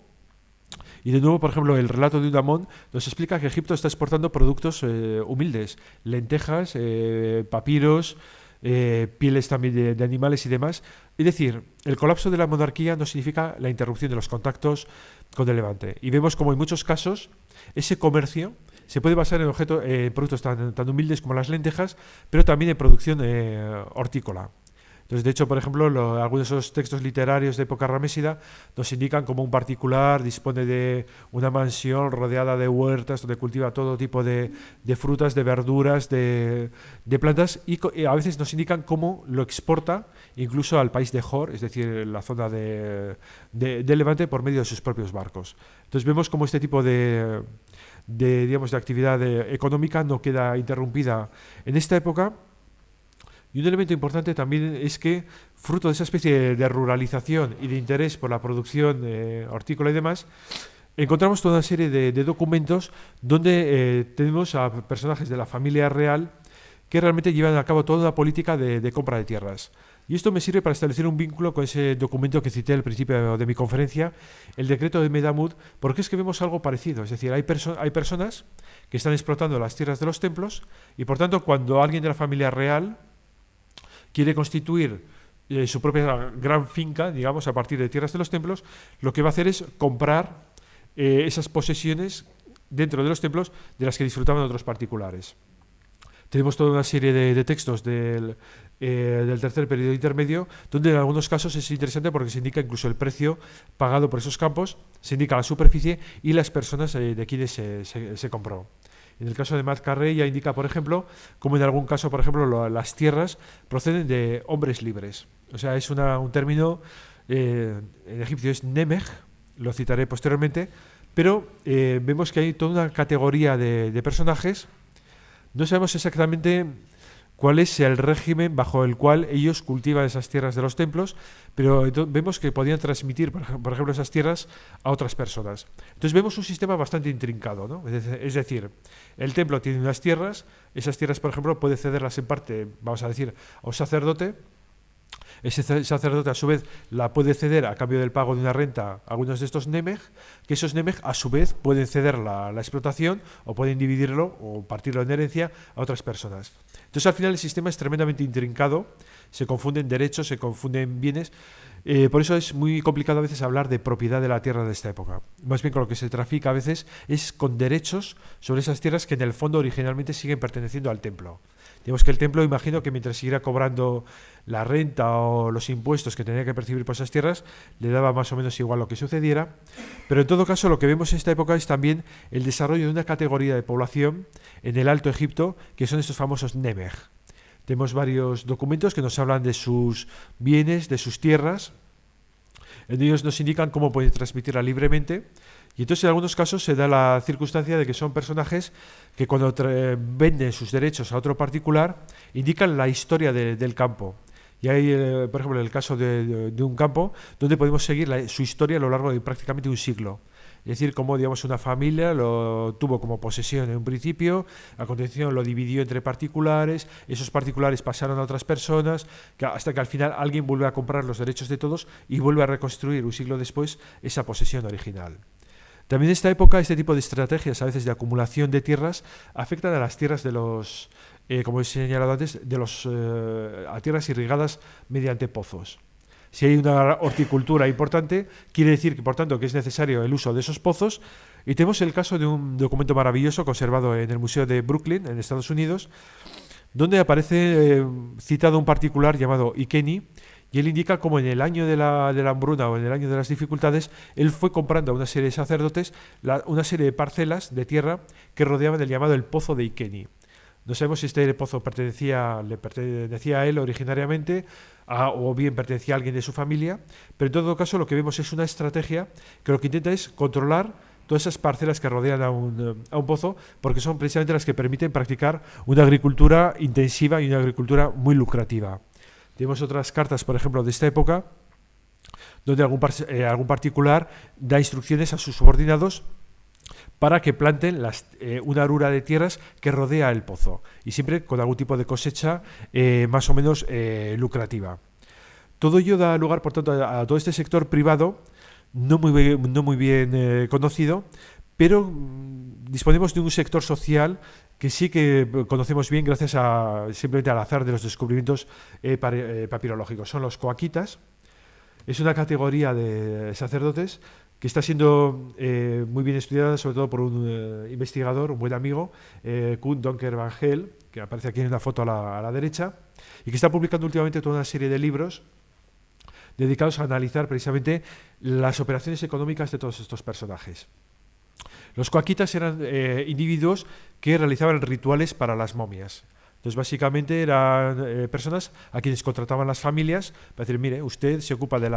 y de nuevo, por ejemplo, el relato de Udamón nos explica que Egipto está exportando productos eh, humildes, lentejas, eh, papiros, pieles también de, de, animales y demás. Es decir, el colapso de la monarquía no significa la interrupción de los contactos con el Levante. Y vemos como en muchos casos ese comercio se puede basar en, objetos, eh, productos tan, humildes como las lentejas, pero también en producción eh, hortícola. Entonces, de hecho, por ejemplo, algunos de esos textos literarios de época ramésida nos indican cómo un particular dispone de una mansión rodeada de huertas donde cultiva todo tipo de, frutas, de verduras, de, plantas y, a veces nos indican cómo lo exporta incluso al país de Jor, es decir, la zona de, de Levante, por medio de sus propios barcos. Entonces vemos cómo este tipo de de, digamos, de actividad eh, económica no queda interrumpida en esta época. Y un elemento importante también es que, fruto de esa especie de ruralización y de interés por la producción eh, hortícola y demás, encontramos toda una serie de, documentos donde eh, tenemos a personajes de la familia real que realmente llevan a cabo toda una política de compra de tierras. Y esto me sirve para establecer un vínculo con ese documento que cité al principio de mi conferencia, el decreto de Medamud, porque es que vemos algo parecido. Es decir, hay, personas que están explotando las tierras de los templos y por tanto cuando alguien de la familia real quiere constituir eh, su propia gran finca, digamos, a partir de tierras de los templos, lo que va a hacer es comprar eh, esas posesiones dentro de los templos de las que disfrutaban otros particulares. Tenemos toda una serie de, de textos del, eh, del tercer periodo intermedio, donde en algunos casos es interesante porque se indica incluso el precio pagado por esos campos, se indica la superficie y las personas eh, de quienes se, compró. En el caso de Matt Carrey ya indica, por ejemplo, como en algún caso, por ejemplo, las tierras proceden de hombres libres. O sea, es un término, eh, en egipcio es nemej, lo citaré posteriormente, pero vemos que hay toda una categoría de, de personajes. No sabemos exactamente cuál es el régimen bajo el cual ellos cultivan esas tierras de los templos, pero vemos que podían transmitir, por ejemplo, esas tierras a otras personas. Entonces vemos un sistema bastante intrincado, es decir, el templo tiene unas tierras, esas tierras, por ejemplo, puede cederlas en parte, vamos a decir, a un sacerdote, ese sacerdote a su vez la puede ceder a cambio del pago de una renta a algunos de estos Nemeg, que esos Nemeg a su vez pueden ceder la, explotación o pueden dividirlo o partirlo en herencia a otras personas. Entonces al final el sistema es tremendamente intrincado, se confunden derechos, se confunden bienes. Eh, por eso es muy complicado a veces hablar de propiedad de la tierra de esta época. Más bien con lo que se trafica a veces es con derechos sobre esas tierras que en el fondo originalmente siguen perteneciendo al templo. Digamos que el templo, imagino que mientras siguiera cobrando la renta o los impuestos que tenía que percibir por esas tierras, le daba más o menos igual lo que sucediera. Pero en todo caso, lo que vemos en esta época es también el desarrollo de una categoría de población en el Alto Egipto, que son estos famosos Nemeg. Tenemos varios documentos que nos hablan de sus bienes, de sus tierras. En ellos nos indican cómo pueden transmitirla libremente y entonces en algunos casos se da la circunstancia de que son personajes que cuando eh, venden sus derechos a otro particular indican la historia del campo. Y hay, eh, por ejemplo, el caso de, un campo donde podemos seguir su historia a lo largo de prácticamente un siglo. Es decir, cómo digamos, una familia lo tuvo como posesión en un principio, a continuación lo dividió entre particulares, esos particulares pasaron a otras personas, hasta que al final alguien vuelve a comprar los derechos de todos y vuelve a reconstruir un siglo después esa posesión original. También en esta época este tipo de estrategias, a veces de acumulación de tierras, afectan a las tierras de los, eh, como he señalado antes, de los, eh, a tierras irrigadas mediante pozos. Si hay una horticultura importante, quiere decir que, por tanto, que es necesario el uso de esos pozos. Y tenemos el caso de un documento maravilloso conservado en el Museo de Brooklyn, en Estados Unidos, donde aparece eh, citado un particular llamado Ikeni, y él indica cómo en el año de la, hambruna o en el año de las dificultades, él fue comprando a una serie de sacerdotes una serie de parcelas de tierra que rodeaban el llamado el Pozo de Ikeni. No sabemos si este pozo pertenecía, le pertenecía a él originariamente o bien pertenecía a alguien de su familia, pero en todo caso lo que vemos es una estrategia que lo que intenta es controlar todas esas parcelas que rodean a un, pozo, porque son precisamente las que permiten practicar una agricultura intensiva y una agricultura muy lucrativa. Tenemos otras cartas, por ejemplo, de esta época, donde algún, eh, particular da instrucciones a sus subordinados para que planten eh, una arura de tierras que rodea el pozo y siempre con algún tipo de cosecha eh, más o menos lucrativa. Todo ello da lugar, por tanto, a, todo este sector privado, no muy no muy bien conocido, pero mm, disponemos de un sector social que sí que eh, conocemos bien gracias a simplemente al azar de los descubrimientos eh, eh, papirológicos. Son los coaquitas. Es una categoría de sacerdotes que está siendo muy bien estudiada, sobre todo por un investigador, un buen amigo, Kun Donker Van que aparece aquí en una foto a la, derecha, y que está publicando últimamente toda una serie de libros dedicados a analizar precisamente las operaciones económicas de todos estos personajes. Los coaquitas eran eh, individuos que realizaban rituales para las momias. Entonces, básicamente eran eh, personas a quienes contrataban las familias para decir, mire, usted se ocupa de,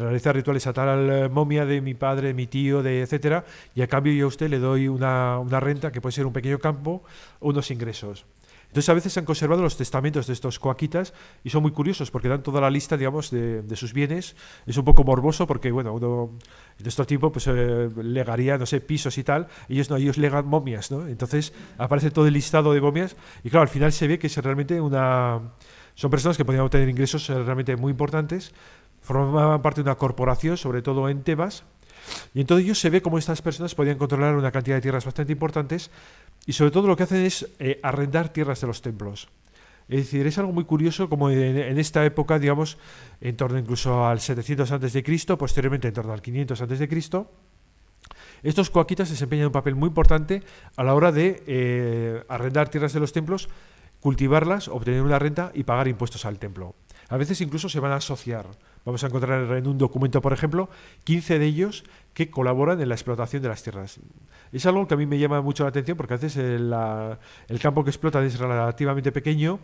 realizar rituales a tal eh, momia de mi padre, de mi tío, de etcétera, y a cambio yo a usted le doy una, una renta que puede ser un pequeño campo, unos ingresos. Entonces a veces se han conservado los testamentos de estos coaquitas y son muy curiosos porque dan toda la lista, digamos, de, de sus bienes. Es un poco morboso porque, bueno, uno en nuestro tiempo pues eh, legaría, no sé, pisos y tal. Ellos no, ellos legan momias, ¿no? Entonces aparece todo el listado de momias y claro, al final se ve que es realmente una... Son personas que podían obtener ingresos eh, realmente muy importantes. Formaban parte de una corporación, sobre todo en Tebas, y en todo ello se ve cómo estas personas podían controlar una cantidad de tierras bastante importantes y sobre todo lo que hacen es eh, arrendar tierras de los templos. Es decir, es algo muy curioso como en, esta época, digamos, en torno incluso al 700 cristo posteriormente en torno al 500 a.C., estos coaquitas desempeñan un papel muy importante a la hora de eh, arrendar tierras de los templos, cultivarlas, obtener una renta y pagar impuestos al templo. A veces incluso se van a asociar. Vamos a encontrar en un documento, por ejemplo, 15 de ellos que colaboran en la explotación de las tierras. Es algo que a mí me llama mucho la atención porque a veces el, campo que explota es relativamente pequeño.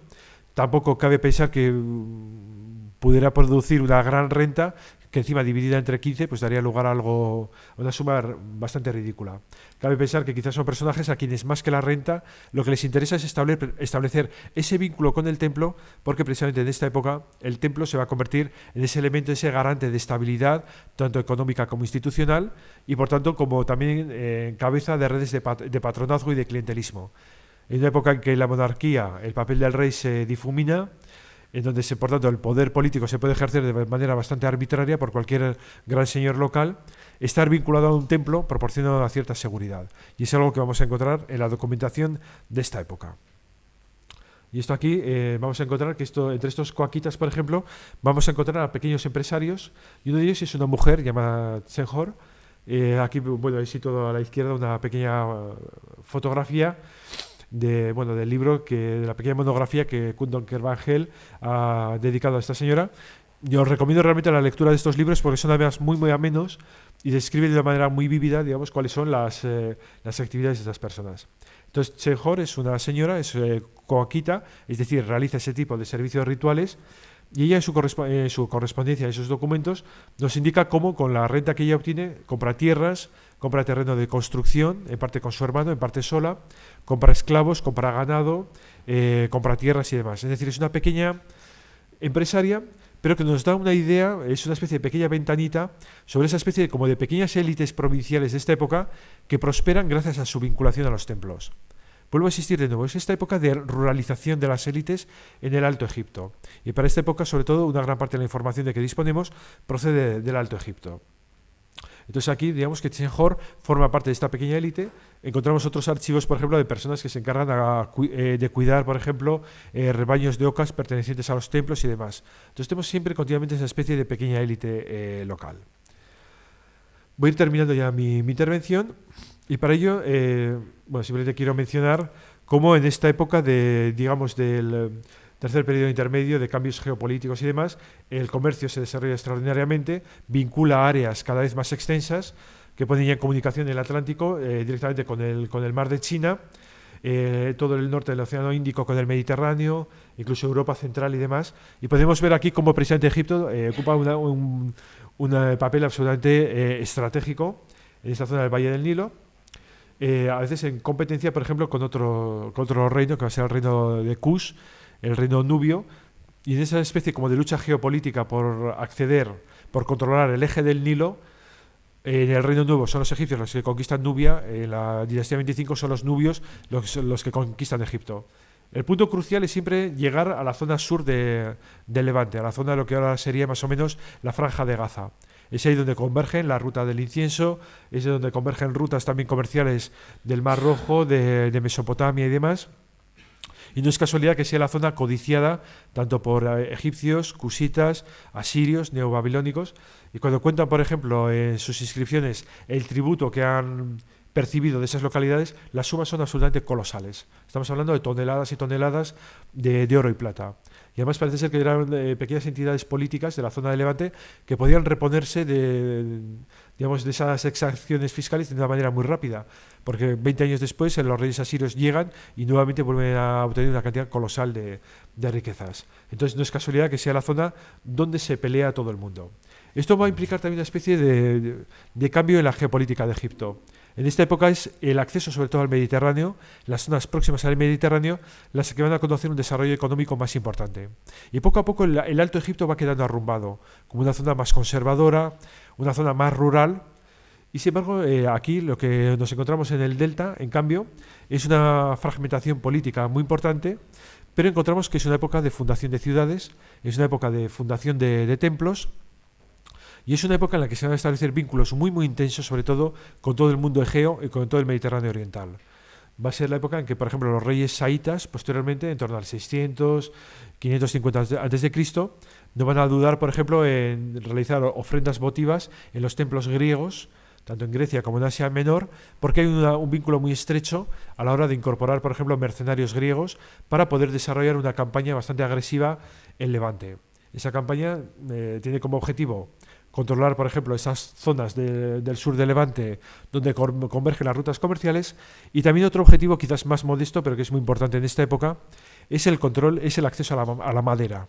Tampoco cabe pensar que mm, pudiera producir una gran renta que encima dividida entre 15 pues daría lugar a algo, una suma bastante ridícula. Cabe pensar que quizás son personajes a quienes más que la renta lo que les interesa es establecer ese vínculo con el templo porque precisamente en esta época el templo se va a convertir en ese elemento, ese garante de estabilidad tanto económica como institucional y por tanto como también eh, cabeza de redes de, de patronazgo y de clientelismo. En una época en que la monarquía, el papel del rey se difumina, en donde, por tanto, el poder político se puede ejercer de manera bastante arbitraria por cualquier gran señor local, estar vinculado a un templo proporciona una cierta seguridad. Y es algo que vamos a encontrar en la documentación de esta época. Y esto aquí eh, vamos a encontrar que esto, entre estos coaquitas, por ejemplo, vamos a encontrar a pequeños empresarios y uno de ellos es una mujer llamada Senhor. Eh, aquí, bueno, ahí sí todo a la izquierda una pequeña eh, fotografía de, bueno, del libro, que, de la pequeña monografía que Kundon Kervangel ha dedicado a esta señora. Yo os recomiendo realmente la lectura de estos libros porque son además muy, muy amenos y describe de una manera muy vívida, digamos, cuáles son eh, las, actividades de estas personas. Entonces, Chehor es una señora, es eh, coaquita, es decir, realiza ese tipo de servicios rituales y ella en su, correspondencia, en esos documentos, nos indica cómo con la renta que ella obtiene compra tierras, compra terreno de construcción, en parte con su hermano, en parte sola, compra esclavos, compra ganado, eh, compra tierras y demás. Es decir, es una pequeña empresaria, pero que nos da una idea, es una especie de pequeña ventanita sobre esa especie de, como de pequeñas élites provinciales de esta época que prosperan gracias a su vinculación a los templos. Vuelvo a existir de nuevo, es esta época de ruralización de las élites en el Alto Egipto. Y para esta época, sobre todo, una gran parte de la información de que disponemos procede del Alto Egipto. Entonces aquí, digamos que Chenhor forma parte de esta pequeña élite. Encontramos otros archivos, por ejemplo, de personas que se encargan de eh, cuidar, por ejemplo, eh, rebaños de ocas pertenecientes a los templos y demás. Entonces tenemos siempre continuamente esa especie de pequeña élite eh, local. Voy a ir terminando ya mi, intervención y para ello, bueno, simplemente quiero mencionar cómo en esta época de, digamos, del tercer periodo intermedio de cambios geopolíticos y demás, el comercio se desarrolla extraordinariamente, vincula áreas cada vez más extensas que ponen ya en comunicación el Atlántico eh, directamente con el, con el mar de China, eh, todo el norte del Océano Índico con el Mediterráneo, incluso Europa Central y demás. Y podemos ver aquí cómo precisamente Egipto eh, ocupa un papel absolutamente estratégico en esta zona del Valle del Nilo. a veces en competencia, por ejemplo, con otro, con otro reino, que va a ser el reino de Kush, el reino nubio, y en esa especie como de lucha geopolítica por acceder, por controlar el eje del Nilo, en el Reino Nuevo son los egipcios los que conquistan Nubia, en la dinastía 25 son los nubios los, que conquistan Egipto. El punto crucial es siempre llegar a la zona sur de, Levante, a la zona de lo que ahora sería más o menos la franja de Gaza. Es ahí donde convergen la ruta del incienso, es donde convergen rutas también comerciales del Mar Rojo, de Mesopotamia y demás. Y no es casualidad que sea la zona codiciada tanto por eh, egipcios, cusitas, asirios, neobabilónicos. Y cuando cuentan, por ejemplo, en sus inscripciones el tributo que han percibido de esas localidades, las sumas son absolutamente colosales. Estamos hablando de toneladas y toneladas de, oro y plata. Y además parece ser que eran eh, pequeñas entidades políticas de la zona de Levante que podían reponerse de, digamos, de esas exacciones fiscales de una manera muy rápida, porque 20 años después eh, los reyes asirios llegan y nuevamente vuelven a obtener una cantidad colosal de, riquezas. Entonces no es casualidad que sea la zona donde se pelea todo el mundo. Esto va a implicar también una especie de, cambio en la geopolítica de Egipto. En esta época es el acceso sobre todo al Mediterráneo, las zonas próximas al Mediterráneo, las que van a conocer un desarrollo económico más importante. Y poco a poco el, el Alto Egipto va quedando arrumbado, como una zona más conservadora, una zona más rural. Y sin embargo, eh, aquí lo que nos encontramos en el Delta, en cambio, es una fragmentación política muy importante, pero encontramos que es una época de fundación de ciudades, es una época de fundación de, templos, y es una época en la que se van a establecer vínculos muy muy intensos, sobre todo con todo el mundo egeo y con todo el Mediterráneo oriental. Va a ser la época en que, por ejemplo, los reyes saitas, posteriormente, en torno al 600, 550 a.C., no van a dudar, por ejemplo, en realizar ofrendas votivas en los templos griegos, tanto en Grecia como en Asia Menor, porque hay un vínculo muy estrecho a la hora de incorporar, por ejemplo, mercenarios griegos para poder desarrollar una campaña bastante agresiva en Levante. Esa campaña eh, tiene como objetivo controlar, por ejemplo, esas zonas del sur de Levante donde convergen las rutas comerciales. Y también otro objetivo, quizás más modesto, pero que es muy importante en esta época, es el control, es el acceso a la madera.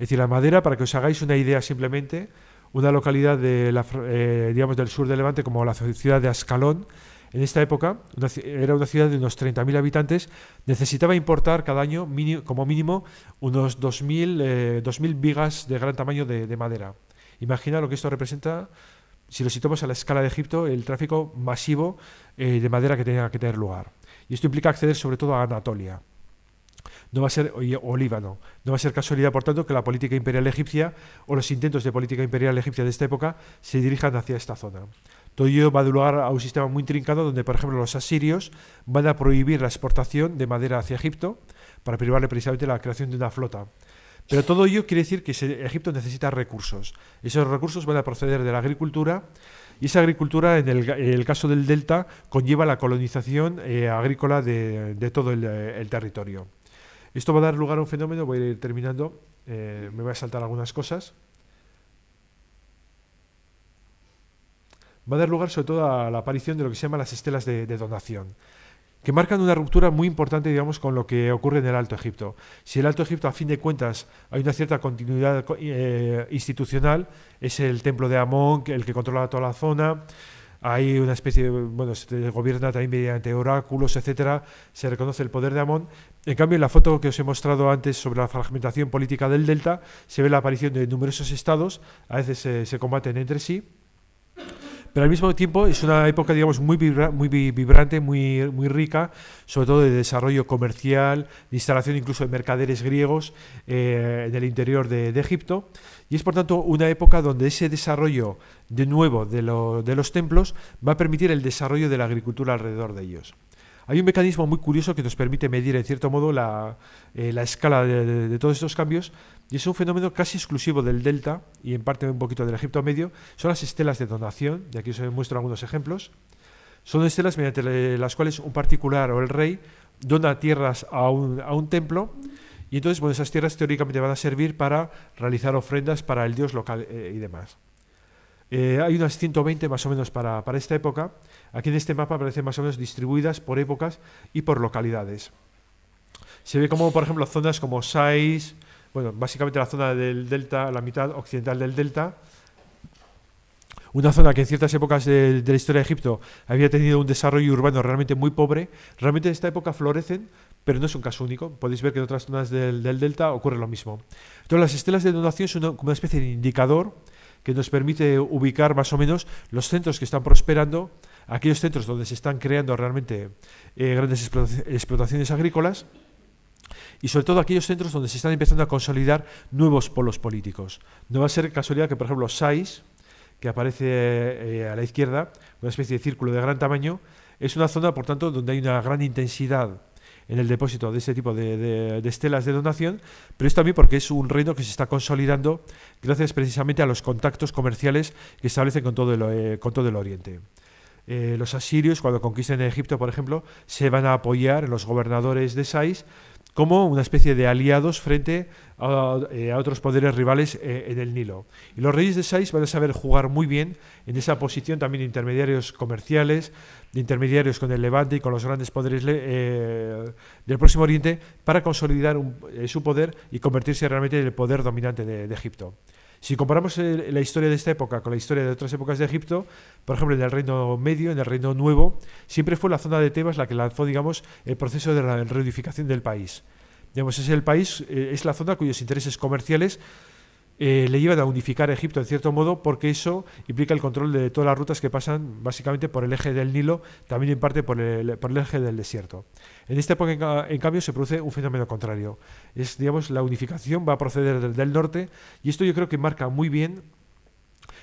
Es decir, la madera, para que os hagáis una idea simplemente, una localidad de la, eh, digamos, del sur de Levante como la ciudad de Ascalón, en esta época era una ciudad de unos 30.000 habitantes, necesitaba importar cada año como mínimo unos 2.000, 2000 eh, vigas de gran tamaño de, madera. Imagina lo que esto representa, si lo situamos a la escala de Egipto, el tráfico masivo eh, de madera que tenía que tener lugar. Y esto implica acceder sobre todo a Anatolia. No va a ser, o Líbano, no va a ser casualidad, por tanto, que la política imperial egipcia o los intentos de política imperial egipcia de esta época se dirijan hacia esta zona. Todo ello va a dar lugar a un sistema muy intrincado donde, por ejemplo, los asirios van a prohibir la exportación de madera hacia Egipto para privarle precisamente la creación de una flota. Pero todo ello quiere decir que Egipto necesita recursos. Esos recursos van a proceder de la agricultura y esa agricultura, en el, caso del delta, conlleva la colonización eh, agrícola de, todo el eh, territorio. Esto va a dar lugar a un fenómeno, voy a ir terminando, eh, me voy a saltar algunas cosas. Va a dar lugar sobre todo a la aparición de lo que se llama las estelas de, donación que marcan una ruptura muy importante, digamos, con lo que ocurre en el Alto Egipto. Si el Alto Egipto, a fin de cuentas, hay una cierta continuidad eh, institucional, es el templo de Amón el que controla toda la zona, hay una especie de, bueno, se gobierna también mediante oráculos, etcétera, se reconoce el poder de Amón, en cambio, en la foto que os he mostrado antes sobre la fragmentación política del delta, se ve la aparición de numerosos estados, a veces se combaten entre sí, pero al mismo tiempo es una época, digamos, muy, muy vibrante, muy, rica, sobre todo de desarrollo comercial, de instalación incluso de mercaderes griegos eh, en el interior de, Egipto. Y es, por tanto, una época donde ese desarrollo de nuevo de los templos va a permitir el desarrollo de la agricultura alrededor de ellos. Hay un mecanismo muy curioso que nos permite medir, en cierto modo, la, eh, escala de, todos estos cambios, y es un fenómeno casi exclusivo del delta y en parte un poquito del Egipto medio, son las estelas de donación, y aquí os muestro algunos ejemplos. Son estelas mediante las cuales un particular o el rey dona tierras a un, templo, y entonces esas tierras teóricamente van a servir para realizar ofrendas para el dios local eh, y demás. Eh, hay unas 120 más o menos para, esta época. Aquí en este mapa aparecen más o menos distribuidas por épocas y por localidades. Se ve como, por ejemplo, zonas como Sais, bueno, básicamente la zona del delta, la mitad occidental del delta. Una zona que en ciertas épocas de, la historia de Egipto había tenido un desarrollo urbano realmente muy pobre. Realmente en esta época florecen, pero no es un caso único. Podéis ver que en otras zonas del, delta ocurre lo mismo. Entonces, las estelas de inundación son como una especie de indicador que nos permite ubicar más o menos los centros que están prosperando, aquellos centros donde se están creando realmente eh, grandes explotaciones agrícolas y sobre todo aquellos centros donde se están empezando a consolidar nuevos polos políticos. No va a ser casualidad que, por ejemplo, SAIS, que aparece eh, a la izquierda, una especie de círculo de gran tamaño, es una zona, por tanto, donde hay una gran intensidad en el depósito de este tipo de, estelas de donación, pero es también porque es un reino que se está consolidando gracias precisamente a los contactos comerciales que establecen con todo el, eh, con todo el Oriente. Eh, los asirios, cuando conquisten Egipto, por ejemplo, se van a apoyar en los gobernadores de Sais como una especie de aliados frente a, eh, otros poderes rivales eh, en el Nilo. Y los reyes de Sais van a saber jugar muy bien en esa posición también de intermediarios comerciales, de intermediarios con el Levante y con los grandes poderes eh, del Próximo Oriente para consolidar su poder y convertirse realmente en el poder dominante de Egipto. Si comparamos la historia de esta época con la historia de otras épocas de Egipto, por ejemplo, en el Reino Medio, en el Reino Nuevo, siempre fue la zona de Tebas la que lanzó, digamos, el proceso de la reunificación del país. Digamos, es el país, eh, es la zona cuyos intereses comerciales eh, le llevan a unificar a Egipto en cierto modo, porque eso implica el control de todas las rutas que pasan básicamente por el eje del Nilo, también en parte por el, por el eje del desierto. En esta época, en cambio, se produce un fenómeno contrario. Es, digamos, la unificación va a proceder del, norte y esto yo creo que marca muy bien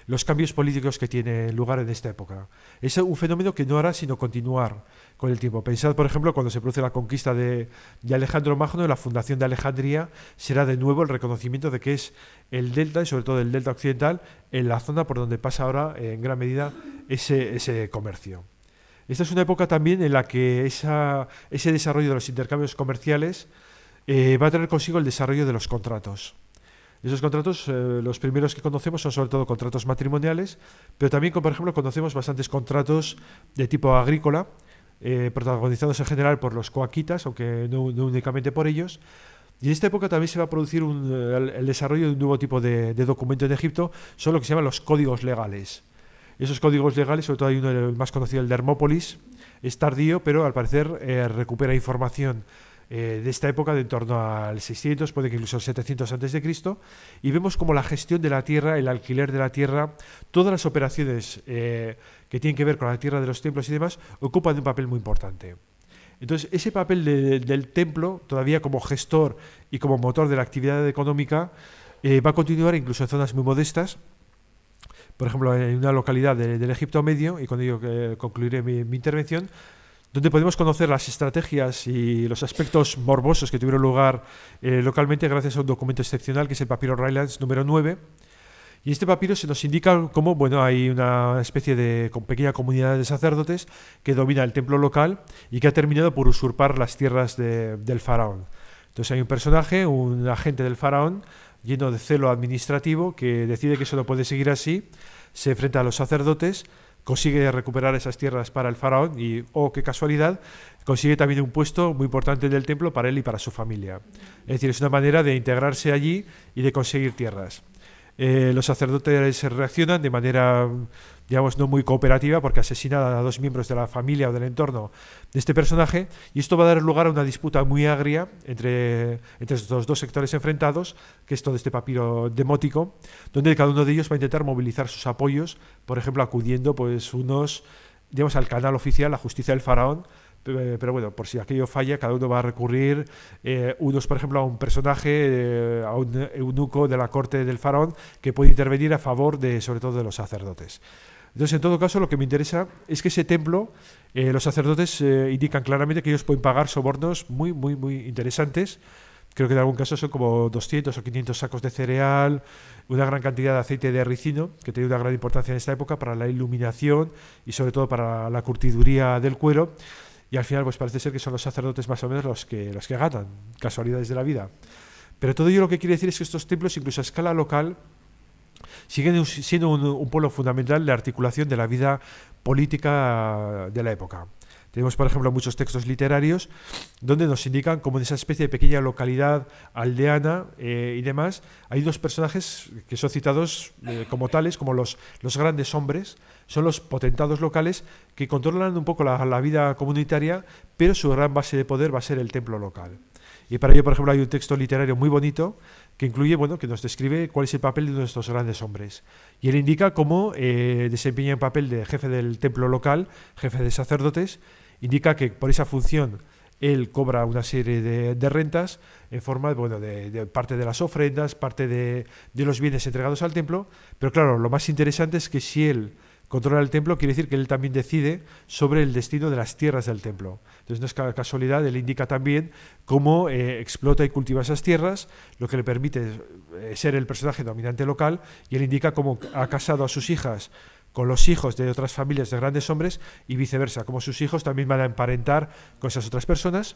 los cambios políticos que tienen lugar en esta época. Es un fenómeno que no hará sino continuar con el tiempo. Pensad, por ejemplo, cuando se produce la conquista de, Alejandro Magno, la fundación de Alejandría será de nuevo el reconocimiento de que es el delta, y sobre todo el delta occidental, en la zona por donde pasa ahora en gran medida ese comercio. Esta es una época también en la que ese desarrollo de los intercambios comerciales eh, va a tener consigo el desarrollo de los contratos. Esos contratos, eh, los primeros que conocemos son sobre todo contratos matrimoniales, pero también, por ejemplo, conocemos bastantes contratos de tipo agrícola, eh, protagonizados en general por los coaquitas, aunque no, únicamente por ellos. Y en esta época también se va a producir el, desarrollo de un nuevo tipo de, de documento en Egipto, son lo que se llaman los códigos legales. Esos códigos legales, sobre todo hay uno el más conocido, el de Hermópolis, es tardío, pero al parecer eh, recupera información eh, de esta época de en torno al 600, puede que incluso al 700 a.C., y vemos como la gestión de la tierra, el alquiler de la tierra, todas las operaciones eh, que tienen que ver con la tierra de los templos y demás, ocupan un papel muy importante. Entonces, ese papel del templo, todavía como gestor y como motor de la actividad económica, va a continuar incluso en zonas muy modestas, por ejemplo, en una localidad del Egipto Medio, y con ello eh, concluiré mi, intervención, donde podemos conocer las estrategias y los aspectos morbosos que tuvieron lugar eh, localmente gracias a un documento excepcional que es el papiro Rylands número 9. Y este papiro se nos indica cómo bueno, hay una especie de pequeña comunidad de sacerdotes que domina el templo local y que ha terminado por usurpar las tierras del faraón. Entonces hay un personaje, un agente del faraón, lleno de celo administrativo, que decide que solo puede seguir así, se enfrenta a los sacerdotes, consigue recuperar esas tierras para el faraón y, oh, qué casualidad, consigue también un puesto muy importante del templo para él y para su familia. Es decir, es una manera de integrarse allí y de conseguir tierras. Eh, los sacerdotes reaccionan de manera, digamos, no muy cooperativa porque asesinan a dos miembros de la familia o del entorno de este personaje y esto va a dar lugar a una disputa muy agria entre, estos dos sectores enfrentados, que es todo este papiro demótico, donde cada uno de ellos va a intentar movilizar sus apoyos, por ejemplo, acudiendo pues unos digamos, al canal oficial, la justicia del faraón, eh, pero bueno, por si aquello falla, cada uno va a recurrir, eh, unos por ejemplo a un personaje, eh, a un eunuco de la corte del faraón, que puede intervenir a favor de, sobre todo, de los sacerdotes. Entonces, en todo caso, lo que me interesa es que ese templo, los sacerdotes indican claramente que ellos pueden pagar sobornos muy, muy, muy interesantes. Creo que en algún caso son como 200 o 500 sacos de cereal, una gran cantidad de aceite de ricino, que tenía una gran importancia en esta época para la iluminación y sobre todo para la curtiduría del cuero y al final pues parece ser que son los sacerdotes más o menos los que, los que ganan, casualidades de la vida. Pero todo ello lo que quiere decir es que estos templos, incluso a escala local, siguen siendo un, polo fundamental de articulación de la vida política de la época. Tenemos, por ejemplo, muchos textos literarios donde nos indican como en esa especie de pequeña localidad aldeana eh, y demás, hay dos personajes que son citados eh, como tales, como los, los grandes hombres, son los potentados locales que controlan un poco la, vida comunitaria, pero su gran base de poder va a ser el templo local. Y para ello, por ejemplo, hay un texto literario muy bonito que incluye, bueno, que nos describe cuál es el papel de nuestros grandes hombres. Y él indica cómo eh, desempeña el papel de jefe del templo local, jefe de sacerdotes, indica que por esa función él cobra una serie de, rentas en forma bueno, de, parte de las ofrendas, parte de, de, los bienes entregados al templo, pero claro, lo más interesante es que si él Controlar el templo quiere decir que él también decide sobre el destino de las tierras del templo. Entonces no es casualidad, él indica también cómo eh, explota y cultiva esas tierras, lo que le permite eh, ser el personaje dominante local, y él indica cómo ha casado a sus hijas con los hijos de otras familias de grandes hombres y viceversa, como sus hijos también van a emparentar con esas otras personas,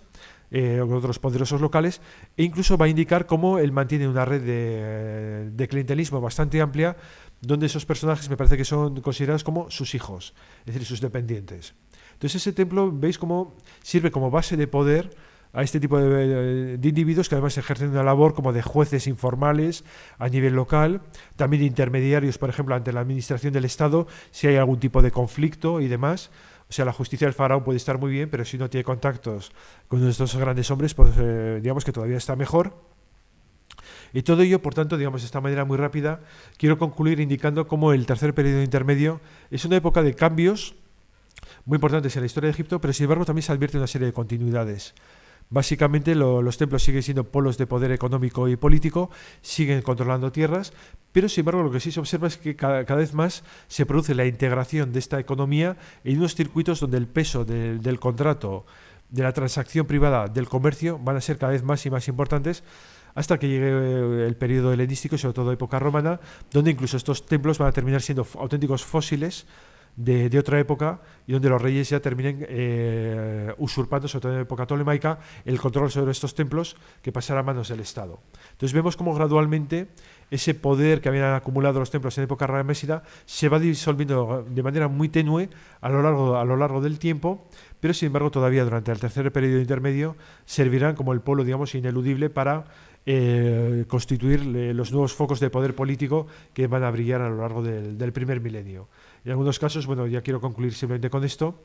eh, con otros poderosos locales, e incluso va a indicar cómo él mantiene una red de, de clientelismo bastante amplia, donde esos personajes me parece que son considerados como sus hijos, es decir, sus dependientes. Entonces ese templo, veis cómo sirve como base de poder a este tipo de, individuos que además ejercen una labor como de jueces informales a nivel local, también de intermediarios, por ejemplo, ante la administración del Estado, si hay algún tipo de conflicto y demás. O sea, la justicia del faraón puede estar muy bien, pero si no tiene contactos con estos grandes hombres, pues eh, digamos que todavía está mejor. Y todo ello, por tanto, digamos de esta manera muy rápida, quiero concluir indicando cómo el tercer periodo intermedio es una época de cambios muy importantes en la historia de Egipto, pero sin embargo también se advierte una serie de continuidades. Básicamente los templos siguen siendo polos de poder económico y político, siguen controlando tierras, pero sin embargo lo que sí se observa es que cada, vez más se produce la integración de esta economía en unos circuitos donde el peso del contrato, de la transacción privada, del comercio, van a ser cada vez más y más importantes hasta que llegue eh, el periodo helenístico, sobre todo época romana, donde incluso estos templos van a terminar siendo auténticos fósiles de, otra época y donde los reyes ya terminen eh, usurpando, sobre todo en la época tolemaica, el control sobre estos templos que pasará a manos del Estado. Entonces vemos cómo gradualmente ese poder que habían acumulado los templos en época ramesida se va disolviendo de manera muy tenue a lo largo, a lo largo del tiempo, pero sin embargo todavía durante el tercer periodo intermedio servirán como el polo, digamos, ineludible para eh, constituir eh, los nuevos focos de poder político que van a brillar a lo largo del primer milenio. En algunos casos, bueno, ya quiero concluir simplemente con esto,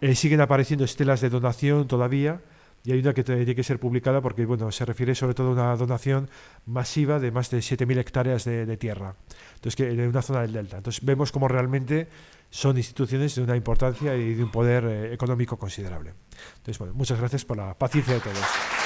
eh, siguen apareciendo estelas de donación todavía y hay una que tiene que ser publicada porque bueno, se refiere sobre todo a una donación masiva de más de 7.000 hectáreas de, tierra, entonces que en una zona del delta. Entonces vemos como realmente son instituciones de una importancia y de un poder eh, económico considerable. Entonces, bueno, muchas gracias por la paciencia de todos.